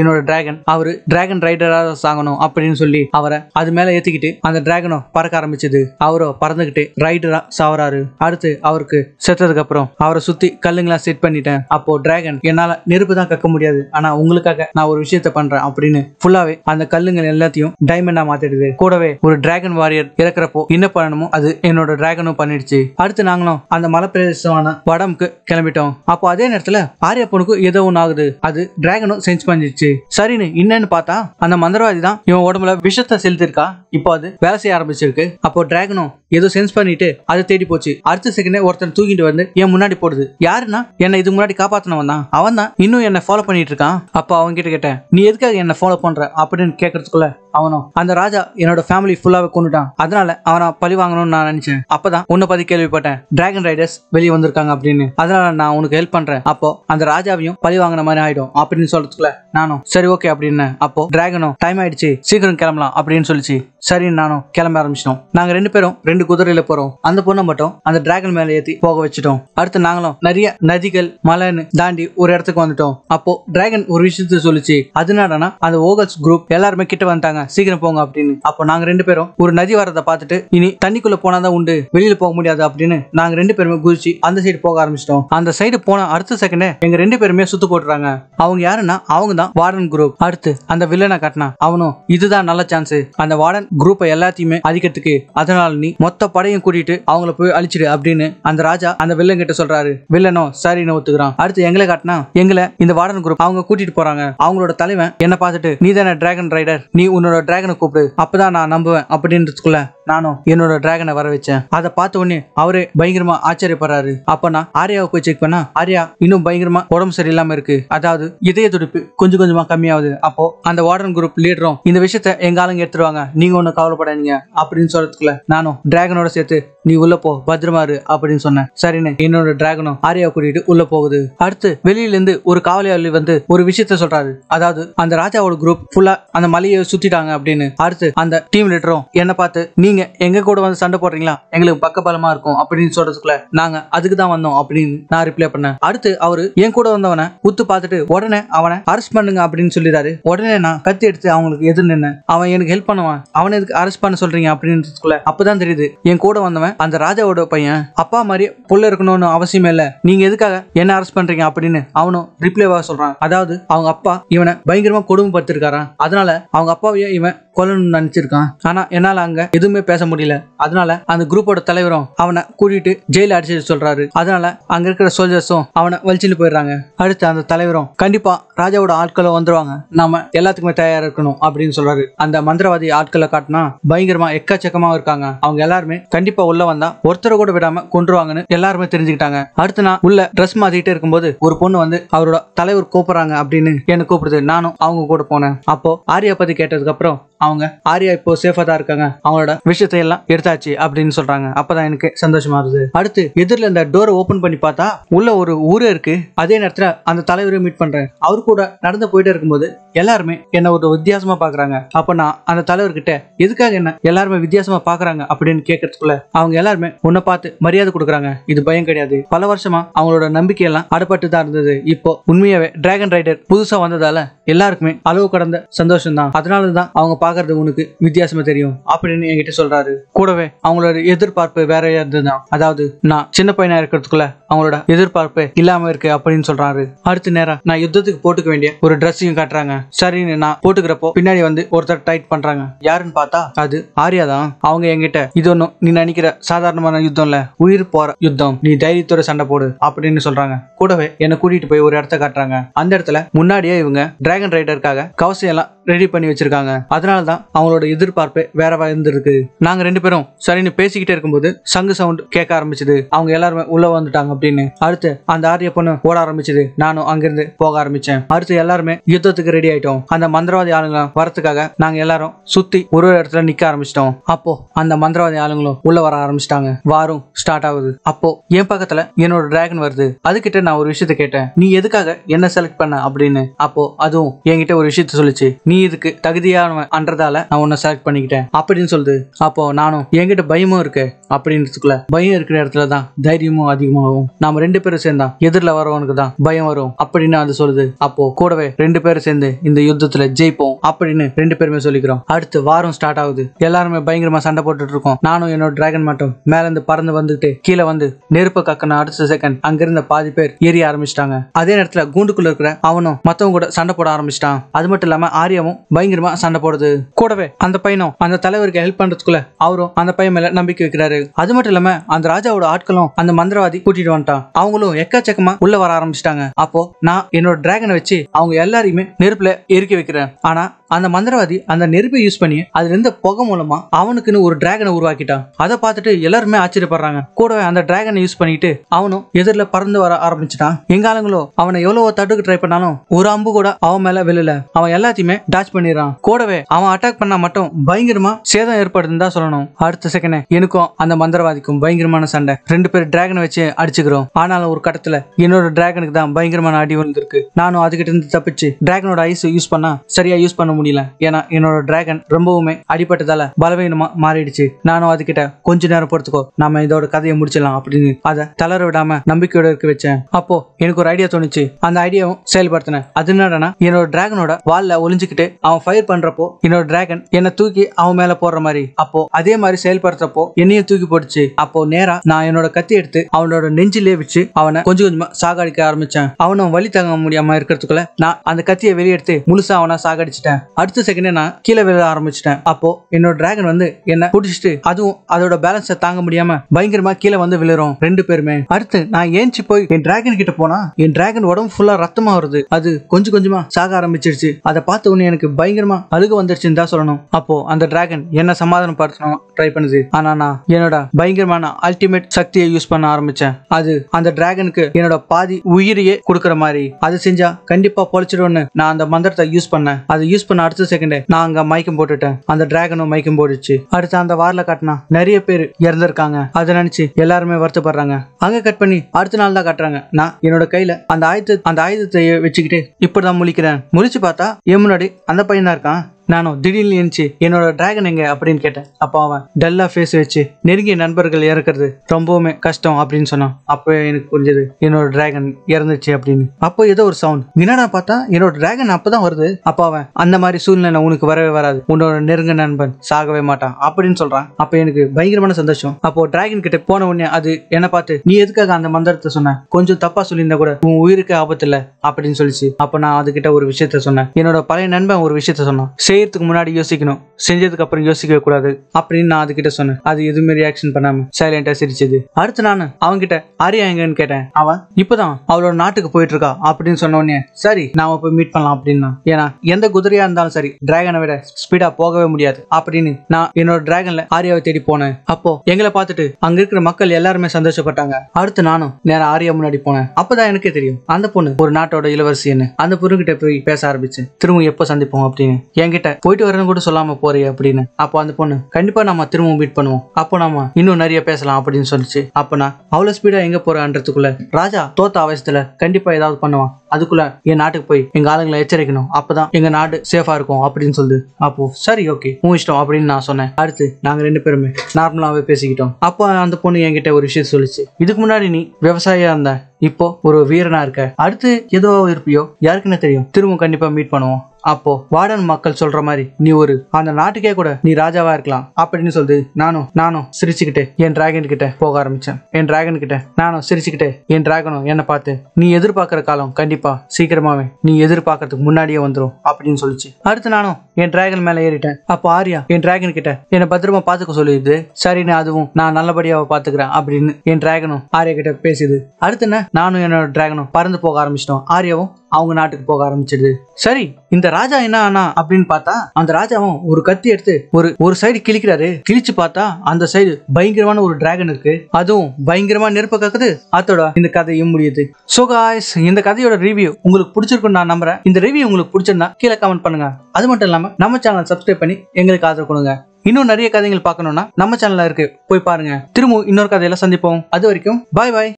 என்னோட டிராகன் அவரு டிராகன் ரைடரா சாங்கணும் அப்படின்னு சொல்லி அவரை அது மேல ஏத்திக்கிட்டு அந்த டிராகனும் பறக்க ஆரம்பிச்சது அவரோ பறந்துகிட்டு ரைடரா சாவறாரு அடுத்து அவருக்கு செத்ததுக்கு அப்புறம் அவரை சுத்தி கல்லுங்களை நான் செட் பண்ணிட்டேன் அப்போ டிராகன் என்னால நெருப்பு தான் கக்க முடியாது ஆனா உங்களுக்காக நான் ஒரு விஷயத்த பண்றேன் அப்படின்னு ஃபுல்லாவே அந்த கல்லுங்கள் எல்லாத்தையும் டைமண்டா மாத்திடுது கூடவே ஒரு டிராகன் வாரியர் இறக்குறப்போ என்ன பண்ணணுமோ அது என்னோட டிராகனும் பண்ணிடுச்சு அடுத்து நாங்களும் அந்த மலை பிரதேசமான வடமுக்கு கிளம்பிட்டோம் அப்போ அதே நேரத்துல ஆரிய பொண்ணுக்கு ஏதோ ஒன்று ஆகுது அது டிராகனும் சென்ஸ் பண்ணிடுச்சு சரின்னு என்னன்னு பார்த்தா அந்த மந்திரவாதி தான் இவன் உடம்புல விஷத்தை செலுத்திருக்கா இப்போ அது வேலை செய்ய ஆரம்பிச்சிருக்கு அப்போ டிராகனும் ஏதோ சென்ஸ் பண்ணிட்டு அதை தேடி போச்சு அடுத்த செகண்டே ஒருத்தன் தூக்கிட்டு வந்து என் முன்னாடி போடுது யாருன்னா என்னை இது முன்னாடி காப்பாத்தினவன் தான் அவன் தான் இன்னும் என்ன ஃபாலோ பண்ணிட்டு இருக்கான் அப்போ அவன் கிட்ட கேட்டேன் நீ எதுக்காக என்ன ஃபாலோ பண்ற அப்படின்னு கேட்கறதுக்குள்ள அவனும் அந்த ராஜா என்னோட ஃபேமிலி ஃபுல்லாவே கொண்டுட்டான் அதனால அவனை பழி வாங்கணும்னு நான் நினைச்சேன் அப்பதான் உன்னை பத்தி கேள்விப்பட்டேன் டிராகன் ரைடர்ஸ் வெளியே வந்திருக்காங்க அப்படின்னு அதனால நான் உனக்கு ஹெல்ப் பண்றேன் அப்போ அந்த ராஜாவையும் பழி வாங்கின மாதிரி ஆயிடும் அப்படின்னு சொல்றதுக்குள்ள நானும் சரி ஓகே அப்படின்னு அப்போ டிராகனும் டைம் ஆயிடுச்சு சீக்கிரம் கிளம்பலாம் அப்படின்னு சொல்லிச்சு சரி நானும் கிளம்ப ஆரம்பிச்சிட்டோம் நாங்க ரெண்டு பேரும் ரெண்டு குதிரையில போறோம் அந்த பொண்ணை மட்டும் அந்த டிராகன் மேல ஏத்தி போக வச்சுட்டோம் அடுத்து நாங்களும் நிறைய நதிகள் மலைன்னு தாண்டி ஒரு இடத்துக்கு வந்துட்டோம் அப்போ டிராகன் ஒரு விஷயத்த சொல்லிச்சு அதனாடனா அந்த ஓகல்ஸ் குரூப் எல்லாருமே கிட்ட வந்துட்டாங்க சீக்கிரம் போங்க அப்படின்னு அப்போ நாங்க ரெண்டு பேரும் ஒரு நதி வரதை பார்த்துட்டு இனி தண்ணிக்குள்ள போனாதான் உண்டு வெளியில போக முடியாது அப்படின்னு நாங்க ரெண்டு பேருமே குதிச்சு அந்த சைடு போக ஆரம்பிச்சிட்டோம் அந்த சைடு போன அடுத்த செகண்ட் எங்க ரெண்டு பேருமே சுத்து போட்டுறாங்க அவங்க யாருன்னா அவங்க தான் வார்டன் குரூப் அடுத்து அந்த வில்லனை கட்டினா அவனும் இதுதான் நல்ல சான்ஸ் அந்த வார்டன் குரூப்பை எல்லாத்தையுமே அழிக்கிறதுக்கு அதனால நீ மொத்த படையும் கூட்டிட்டு அவங்கள போய் அழிச்சிடு அப்படின்னு அந்த ராஜா அந்த வில்லன் கிட்ட சொல்றாரு வில்லனோ சரி நான் ஒத்துக்கிறான் அடுத்து எங்களை காட்டினா எங்களை இந்த வார்டன் குரூப் அவங்க கூட்டிட்டு போறாங்க அவங்களோட தலைவன் என்ன பார்த்துட்டு நீ தானே டிராகன் ரைடர் நீ உன்னோட டிராகனை கூப்பிடு அப்பதான் நான் நம்புவேன் அப்படின்றதுக்குள்ள நானும் என்னோட டிராகனை வர வச்சேன் அதை பார்த்த உடனே அவரே பயங்கரமா ஆச்சரியப்படுறாரு அப்ப நான் ஆர்யாவை போய் செக் பண்ணா ஆர்யா இன்னும் பயங்கரமா உடம்பு சரியில்லாம இருக்கு அதாவது இதய துடிப்பு கொஞ்சம் கொஞ்சமா கம்மியாகுது அப்போ அந்த வார்டன் குரூப் லீடரும் இந்த விஷயத்த எங்க ஆளுங்க எடுத்துருவாங்க நீங்க ஒன்னும் கவலைப்படாதீங்க அப்படின்னு சொல்றதுக்குள்ள நானும் டிராகனோட சேர்த்து நீ உள்ள போ பத்திரமா அப்படின்னு சொன்னேன் சரிண்ணே என்னோட டிராகனும் ஆரியா கூட்டிட்டு உள்ள போகுது அடுத்து வெளியில இருந்து ஒரு காவலியாளி வந்து ஒரு விஷயத்த சொல்றாரு அதாவது அந்த ராஜாவோட குரூப் ஃபுல்லா அந்த மலையை சுத்திட்டாங்க அப்படின்னு அடுத்து அந்த டீம் லீடரும் என்ன பார்த்து நீங்க எங்க கூட வந்து சண்டை போடுறீங்களா எங்களுக்கு பக்க பலமா இருக்கும் அப்படின்னு சொல்றதுக்குள்ள நாங்க அதுக்கு தான் வந்தோம் அப்படின்னு நான் ரிப்ளை பண்ணேன் அடுத்து அவரு என் கூட வந்தவனை உத்து பார்த்துட்டு உடனே அவனை அரெஸ்ட் பண்ணுங்க அப்படின்னு சொல்லிடுறாரு உடனே நான் கத்தி எடுத்து அவங்களுக்கு எதிர் நின்னேன் அவன் எனக்கு ஹெல்ப் பண்ணுவான் அவனை எதுக்கு அரெஸ்ட் பண்ண சொல்றீங்க அப்படின்னு அப்பதான் தெரியுது என் கூட வந்தவன் அந்த ராஜாவோட பையன் அப்பா மாதிரி புள்ள இருக்கணும்னு அவசியமே இல்லை நீங்க எதுக்காக என்ன அரெஸ்ட் பண்றீங்க அப்படின்னு அவனும் ரிப்ளைவா சொல்றான் அதாவது அவங்க அப்பா இவனை பயங்கரமா கொடுமைப்படுத்திருக்காரான் அதனால அவங்க அப்பாவையே இவன் கொல்லணும்னு நினைச்சிருக்கான் ஆனா என்னால அங்க எதுவுமே பேச முடியல அதனால அந்த குரூப்போட தலைவரும் அவனை கூட்டிட்டு ஜெயில அடிச்சிட்டு சொல்றாரு அதனால அங்க இருக்கிற சோல்ஜர்ஸும் அவனை வலிச்சுட்டு போயிடுறாங்க அடுத்து அந்த தலைவரும் கண்டிப்பா ராஜாவோட ஆட்களும் வந்துருவாங்க நாம எல்லாத்துக்குமே தயாரா இருக்கணும் அப்படின்னு சொல்றாரு அந்த மந்திரவாதி ஆட்களை காட்டினா பயங்கரமா எக்கச்சக்கமா இருக்காங்க அவங்க எல்லாருமே கண்டிப்பா உள்ள வந்தா ஒருத்தரை கூட விடாம கொண்டுருவாங்கன்னு எல்லாருமே தெரிஞ்சுக்கிட்டாங்க அடுத்து நான் உள்ள ட்ரெஸ் மாத்திட்டே இருக்கும்போது ஒரு பொண்ணு வந்து அவரோட தலைவர் கூப்பிடுறாங்க அப்படின்னு என்ன கூப்பிடுது நானும் அவங்க கூட போனேன் அப்போ ஆரியா பத்தி கேட்டதுக்கு அப்புறம் அவங்க ஆர்யா இப்போ சேஃபா தான் இருக்காங்க அவங்களோட விஷயத்தை எல்லாம் எடுத்தாச்சு அப்படின்னு சொல்றாங்க அப்பதான் எனக்கு சந்தோஷமா இருந்தது அடுத்து எதிரில் இந்த டோரை ஓபன் பண்ணி பார்த்தா உள்ள ஒரு ஊரே இருக்கு அதே நேரத்துல அந்த தலைவரை மீட் பண்றேன் அவரு கூட நடந்து போயிட்டே இருக்கும்போது எல்லாருமே என்ன ஒரு வித்தியாசமா பாக்குறாங்க அப்ப நான் அந்த தலைவர்கிட்ட எதுக்காக என்ன எல்லாருமே வித்தியாசமா பாக்குறாங்க அப்படின்னு கேட்கறதுக்குள்ள அவங்க எல்லாருமே உன்னை பார்த்து மரியாதை கொடுக்குறாங்க இது பயம் கிடையாது பல வருஷமா அவங்களோட நம்பிக்கையெல்லாம் அடப்பட்டு தான் இருந்தது இப்போ உண்மையாவே டிராகன் ரைடர் புதுசா வந்ததால எல்லாருக்குமே அளவு கடந்த சந்தோஷம் தான் அதனாலதான் தான் அவங்க பார்க்க பாக்குறது உனக்கு வித்தியாசமா தெரியும் அப்படின்னு என்கிட்ட சொல்றாரு கூடவே அவங்களோட எதிர்பார்ப்பு வேற இருந்ததுதான் அதாவது நான் சின்ன பையனா இருக்கிறதுக்குள்ள அவங்களோட எதிர்பார்ப்பு இல்லாம இருக்கு அப்படின்னு சொல்றாரு அடுத்த நேரம் நான் யுத்தத்துக்கு போட்டுக்க வேண்டிய ஒரு ட்ரெஸ்ஸையும் காட்டுறாங்க சரின்னு நான் போட்டுக்கிறப்போ பின்னாடி வந்து ஒருத்தர் டைட் பண்றாங்க யாருன்னு பார்த்தா அது ஆரியா தான் அவங்க என்கிட்ட இது ஒன்றும் நீ நினைக்கிற சாதாரணமான யுத்தம் இல்ல உயிர் போற யுத்தம் நீ தைரியத்தோட சண்டை போடு அப்படின்னு சொல்றாங்க கூடவே என்னை கூட்டிட்டு போய் ஒரு இடத்த காட்டுறாங்க அந்த இடத்துல முன்னாடியே இவங்க டிராகன் ரைடருக்காக கவசம் எல்லாம் ரெடி பண்ணி வச்சிருக்காங்க அதனால அதனால தான் அவங்களோட எதிர்பார்ப்பு வேற இருந்திருக்கு நாங்க ரெண்டு பேரும் சரின்னு பேசிக்கிட்டே இருக்கும்போது சங்கு சவுண்ட் கேட்க ஆரம்பிச்சது அவங்க எல்லாருமே உள்ள வந்துட்டாங்க அப்படின்னு அடுத்து அந்த ஆரிய பொண்ணு ஓட ஆரம்பிச்சது நானும் அங்கிருந்து போக ஆரம்பிச்சேன் அடுத்து எல்லாருமே யுத்தத்துக்கு ரெடி ஆயிட்டோம் அந்த மந்திரவாதி ஆளுங்க வரத்துக்காக நாங்க எல்லாரும் சுத்தி ஒரு ஒரு இடத்துல நிக்க ஆரம்பிச்சிட்டோம் அப்போ அந்த மந்திரவாதி ஆளுங்களும் உள்ள வர ஆரம்பிச்சிட்டாங்க வாரும் ஸ்டார்ட் ஆகுது அப்போ என் பக்கத்துல என்னோட டிராகன் வருது அதுகிட்ட நான் ஒரு விஷயத்த கேட்டேன் நீ எதுக்காக என்ன செலக்ட் பண்ண அப்படின்னு அப்போ அதுவும் என்கிட்ட ஒரு விஷயத்த சொல்லிச்சு நீ இதுக்கு தகுதியான பண்றதால நான் உன்னை செலக்ட் பண்ணிக்கிட்டேன் அப்படின்னு சொல்லுது அப்போ நானும் என்கிட்ட பயமும் இருக்கு அப்படின்றதுக்குள்ள பயம் இருக்கிற இடத்துல தான் தைரியமும் அதிகமாகும் நாம ரெண்டு பேரும் சேர்ந்தா எதிரில் வரவனுக்கு தான் பயம் வரும் அப்படின்னு அது சொல்லுது அப்போ கூடவே ரெண்டு பேரும் சேர்ந்து இந்த யுத்தத்துல ஜெயிப்போம் அப்படின்னு ரெண்டு பேருமே சொல்லிக்கிறோம் அடுத்து வாரம் ஸ்டார்ட் ஆகுது எல்லாருமே பயங்கரமா சண்டை போட்டு இருக்கோம் நானும் என்னோட டிராகன் மட்டும் மேல இருந்து பறந்து வந்துட்டு கீழே வந்து நெருப்பு கக்கன அடுத்த செகண்ட் அங்கிருந்த பாதி பேர் ஏறிய ஆரம்பிச்சிட்டாங்க அதே நேரத்துல கூண்டுக்குள்ள இருக்கிற அவனும் மத்தவங்க கூட சண்டை போட ஆரம்பிச்சிட்டான் அது மட்டும் இல்லாம ஆரியாவும் பயங்கரமா சண்டை போடுது கூடவே அந்த பையனும் அந்த தலைவருக்கு ஹெல்ப் பண்றதுக்குள்ள அவரும் அந்த பையன் மேல நம்பிக்கை வைக்கிறாரு அது மட்டும் இல்லாம அந்த ராஜாவோட ஆட்களும் அந்த மந்திரவாதி கூட்டிட்டு வந்துட்டான் அவங்களும் எக்கச்சக்கமா உள்ள வர ஆரம்பிச்சிட்டாங்க அப்போ நான் என்னோட டிராகனை வச்சு அவங்க எல்லாரையுமே நெருப்புல எரிக்க வைக்கிறேன் ஆனா அந்த மந்திரவாதி அந்த நெருப்பை யூஸ் பண்ணி அதுல இருந்த புகை மூலமா அவனுக்குன்னு ஒரு டிராகனை உருவாக்கிட்டான் அதை பார்த்துட்டு எல்லாருமே ஆச்சரியப்படுறாங்க கூடவே அந்த டிராகனை யூஸ் பண்ணிட்டு அவனும் எதிரில் பறந்து வர ஆரம்பிச்சிட்டான் எங்காலங்களோ அவனை எவ்வளவு தடுக்க ட்ரை பண்ணாலும் ஒரு அம்பு கூட அவன் மேல விழல அவன் எல்லாத்தையுமே டாச் பண்ணிடுறான் கூடவே அவன் அவன் அட்டாக் பண்ணா மட்டும் பயங்கரமா சேதம் ஏற்படுதுன்னு தான் சொல்லணும் அடுத்த செகண்ட் எனக்கும் அந்த மந்திரவாதிக்கும் பயங்கரமான சண்டை ரெண்டு பேரும் டிராகனை வச்சு அடிச்சுக்கிறோம் ஆனாலும் ஒரு கட்டத்துல என்னோட டிராகனுக்கு தான் பயங்கரமான அடி விழுந்திருக்கு நானும் அதுகிட்ட இருந்து தப்பிச்சு டிராகனோட ஐஸ் யூஸ் பண்ணா சரியா யூஸ் பண்ண முடியல ஏன்னா என்னோட டிராகன் ரொம்பவுமே அடிப்பட்டதால பலவீனமா மாறிடுச்சு நானும் அதுகிட்ட கொஞ்ச நேரம் பொறுத்துக்கோ நாம இதோட கதையை முடிச்சிடலாம் அப்படின்னு அதை தளர விடாம நம்பிக்கையோட இருக்க வச்சேன் அப்போ எனக்கு ஒரு ஐடியா தோணுச்சு அந்த ஐடியாவும் செயல்படுத்தினேன் அது என்னடனா என்னோட டிராகனோட வால்ல ஒளிஞ்சுக்கிட்டு அவன் ஃபயர் பண்றப்போ என்னோட என்னோட டிராகன் என்னை தூக்கி அவன் மேல போடுற மாதிரி அப்போ அதே மாதிரி செயல்படுத்துறப்போ என்னையும் தூக்கி போட்டுச்சு அப்போ நேரா நான் என்னோட கத்தி எடுத்து அவனோட நெஞ்சிலே வச்சு அவனை கொஞ்சம் கொஞ்சமா சாகடிக்க ஆரம்பிச்சேன் அவனும் வழி தாங்க முடியாம இருக்கிறதுக்குள்ள நான் அந்த கத்தியை வெளியெடுத்து முழுசா அவனை சாகடிச்சிட்டேன் அடுத்த செகண்டே நான் கீழே விழ ஆரம்பிச்சிட்டேன் அப்போ என்னோட டிராகன் வந்து என்ன குடிச்சிட்டு அதுவும் அதோட பேலன்ஸை தாங்க முடியாம பயங்கரமா கீழே வந்து விழுறோம் ரெண்டு பேருமே அடுத்து நான் ஏஞ்சி போய் என் டிராகன் கிட்ட போனா என் டிராகன் உடம்பு ஃபுல்லா ரத்தமா வருது அது கொஞ்சம் கொஞ்சமா சாக ஆரம்பிச்சிருச்சு அதை பார்த்த உடனே எனக்கு பயங்கரமா அழுக வந்துருச்சு தான் சொல்லணும் அப்போ அந்த டிராகன் என்ன சமாதானப்படுத்தணும் ட்ரை பண்ணுது ஆனா நான் என்னோட பயங்கரமான அல்டிமேட் சக்தியை யூஸ் பண்ண ஆரம்பிச்சேன் அது அந்த டிராகனுக்கு என்னோட பாதி உயிரையே கொடுக்கற மாதிரி அது செஞ்சா கண்டிப்பா பொழிச்சிடும்னு நான் அந்த மந்திரத்தை யூஸ் பண்ணேன் அதை யூஸ் பண்ண அடுத்த செகண்டே நான் அங்க மயக்கம் போட்டுட்டேன் அந்த டிராகனும் மயக்கம் போட்டுச்சு அடுத்து அந்த வாரில் காட்டினா நிறைய பேர் இறந்திருக்காங்க அதை நினைச்சு எல்லாருமே வருத்தப்படுறாங்க அங்க கட் பண்ணி அடுத்த நாள் தான் கட்டுறாங்க நான் என்னோட கையில அந்த ஆயுத அந்த ஆயுதத்தை வச்சுக்கிட்டு இப்படிதான் முழிக்கிறேன் முழிச்சு பார்த்தா என் முன்னாடி அந்த பையன் தான் இருக்கான் நானும் திடீர்னு எழுந்துச்சு என்னோட டிராகன் எங்க அப்படின்னு கேட்டேன் அப்போ அவன் டல்லா ஃபேஸ் வச்சு நெருங்கிய நண்பர்கள் இறக்குறது ரொம்பவுமே கஷ்டம் அப்படின்னு சொன்னான் அப்போ எனக்கு புரிஞ்சது என்னோட டிராகன் இறந்துச்சு அப்படின்னு அப்போ ஏதோ ஒரு சவுண்ட் என்னடா பார்த்தா என்னோட டிராகன் அப்பதான் வருது அப்போ அவன் அந்த மாதிரி சூழ்நிலை உனக்கு வரவே வராது உன்னோட நெருங்க நண்பன் சாகவே மாட்டான் அப்படின்னு சொல்றான் அப்போ எனக்கு பயங்கரமான சந்தோஷம் அப்போ டிராகன் கிட்ட போன உடனே அது என்ன பார்த்து நீ எதுக்காக அந்த மந்திரத்தை சொன்ன கொஞ்சம் தப்பா சொல்லியிருந்தா கூட உன் உயிருக்கு ஆபத்து இல்லை அப்படின்னு சொல்லிச்சு அப்போ நான் அதுகிட்ட ஒரு விஷயத்த சொன்னேன் என்னோட பழைய நண்பன் ஒரு விஷயத்த சொன்னான் செய்யறதுக்கு முன்னாடி யோசிக்கணும் செஞ்சதுக்கு அப்புறம் யோசிக்கவே கூடாது அப்படின்னு நான் அதுகிட்ட சொன்னேன் அது எதுவுமே ரியாக்ஷன் பண்ணாம சைலண்டா சிரிச்சது அடுத்து நான் அவன்கிட்ட ஆரியா எங்கன்னு கேட்டேன் அவன் இப்பதான் அவளோட நாட்டுக்கு போயிட்டு இருக்கா அப்படின்னு சொன்ன சரி நாம போய் மீட் பண்ணலாம் அப்படின்னா ஏன்னா எந்த குதிரையா இருந்தாலும் சரி டிராகனை விட ஸ்பீடா போகவே முடியாது அப்படின்னு நான் என்னோட டிராகன்ல ஆரியாவை தேடி போனேன் அப்போ எங்களை பார்த்துட்டு அங்க இருக்கிற மக்கள் எல்லாருமே சந்தோஷப்பட்டாங்க அடுத்து நானும் நேரம் ஆரியா முன்னாடி போனேன் அப்பதான் எனக்கே தெரியும் அந்த பொண்ணு ஒரு நாட்டோட இளவரசி என்ன அந்த பொண்ணு கிட்ட போய் பேச ஆரம்பிச்சு திரும்ப எப்போ சந்திப்போம் அப்படின்னு என்கிட்ட கேட்டேன் போயிட்டு வரேன்னு கூட சொல்லாம போறிய அப்படின்னு அப்போ அந்த பொண்ணு கண்டிப்பா நம்ம திரும்பவும் மீட் பண்ணுவோம் அப்போ நம்ம இன்னும் நிறைய பேசலாம் அப்படின்னு சொல்லிச்சு அப்ப நான் அவ்வளவு ஸ்பீடா எங்க போறான்றதுக்குள்ள ராஜா தோத்த அவசியத்துல கண்டிப்பா ஏதாவது பண்ணுவான் அதுக்குள்ள என் நாட்டுக்கு போய் எங்க ஆளுங்களை எச்சரிக்கணும் அப்பதான் எங்க நாடு சேஃபா இருக்கும் அப்படின்னு சொல்லுது அப்போ சரி ஓகே உன் இஷ்டம் அப்படின்னு நான் சொன்னேன் அடுத்து நாங்க ரெண்டு பேருமே நார்மலாவே பேசிக்கிட்டோம் அப்போ அந்த பொண்ணு என்கிட்ட ஒரு விஷயம் சொல்லிச்சு இதுக்கு முன்னாடி நீ விவசாயியா இருந்த இப்போ ஒரு வீரனா இருக்க அடுத்து ஏதோ இருப்பியோ யாருக்குன்னு தெரியும் திரும்ப கண்டிப்பா மீட் பண்ணுவோம் அப்போ வார்டன் மக்கள் சொல்ற மாதிரி நீ ஒரு அந்த நாட்டுக்கே கூட நீ ராஜாவா இருக்கலாம் அப்படின்னு சொல்லுது நானும் நானும் சிரிச்சுக்கிட்டே என் டிராகன் கிட்ட போக ஆரம்பிச்சேன் என் டிராகன் கிட்ட நானும் சிரிச்சுக்கிட்டே என் டிராகனும் என்னை பார்த்து நீ எதிர்பார்க்குற காலம் கண்டிப்பா சீக்கிரமாவே நீ எதிர்பார்க்கறதுக்கு முன்னாடியே வந்துடும் அப்படின்னு சொல்லிச்சு அடுத்து நானும் என் டிராகன் மேல ஏறிட்டேன் அப்போ ஆர்யா என் டிராகன் கிட்ட என்னை பத்திரமா பாத்துக்க சொல்லிடுது சரின்னு அதுவும் நான் நல்லபடியாக பாத்துக்கிறேன் அப்படின்னு என் டிராகனும் ஆர்யா கிட்ட பேசுது அடுத்து என்ன நானும் என்னோட டிராகனும் பறந்து போக ஆரம்பிச்சிட்டோம் ஆர்யாவும் அவங்க நாட்டுக்கு போக ஆரம்பிச்சிடுது சரி இந்த ராஜா என்ன ஆனா அப்படின்னு பார்த்தா அந்த ராஜாவும் ஒரு கத்தி எடுத்து ஒரு ஒரு சைடு கிழிக்கிறாரு கிழிச்சு பார்த்தா அந்த சைடு பயங்கரமான ஒரு டிராகன் இருக்கு அதுவும் பயங்கரமா நெருப்ப கக்குது அதோட இந்த கதையும் முடியுது சோ காய்ஸ் இந்த கதையோட ரிவ்யூ உங்களுக்கு பிடிச்சிருக்கும் நான் நம்புறேன் இந்த ரிவ்யூ உங்களுக்கு பிடிச்சிருந்தா கீழே கமெண்ட் பண்ணுங்க அது மட்டும் இல்லாம நம்ம சேனல் சப்ஸ்கிரைப் பண்ணி எங்களுக்கு ஆதரவு கொடுங்க இன்னும் நிறைய கதைகள் பார்க்கணும்னா நம்ம சேனல்ல இருக்கு போய் பாருங்க திரும்பவும் இன்னொரு கதையில சந்திப்போம் அது வரைக்கும் பாய் பாய்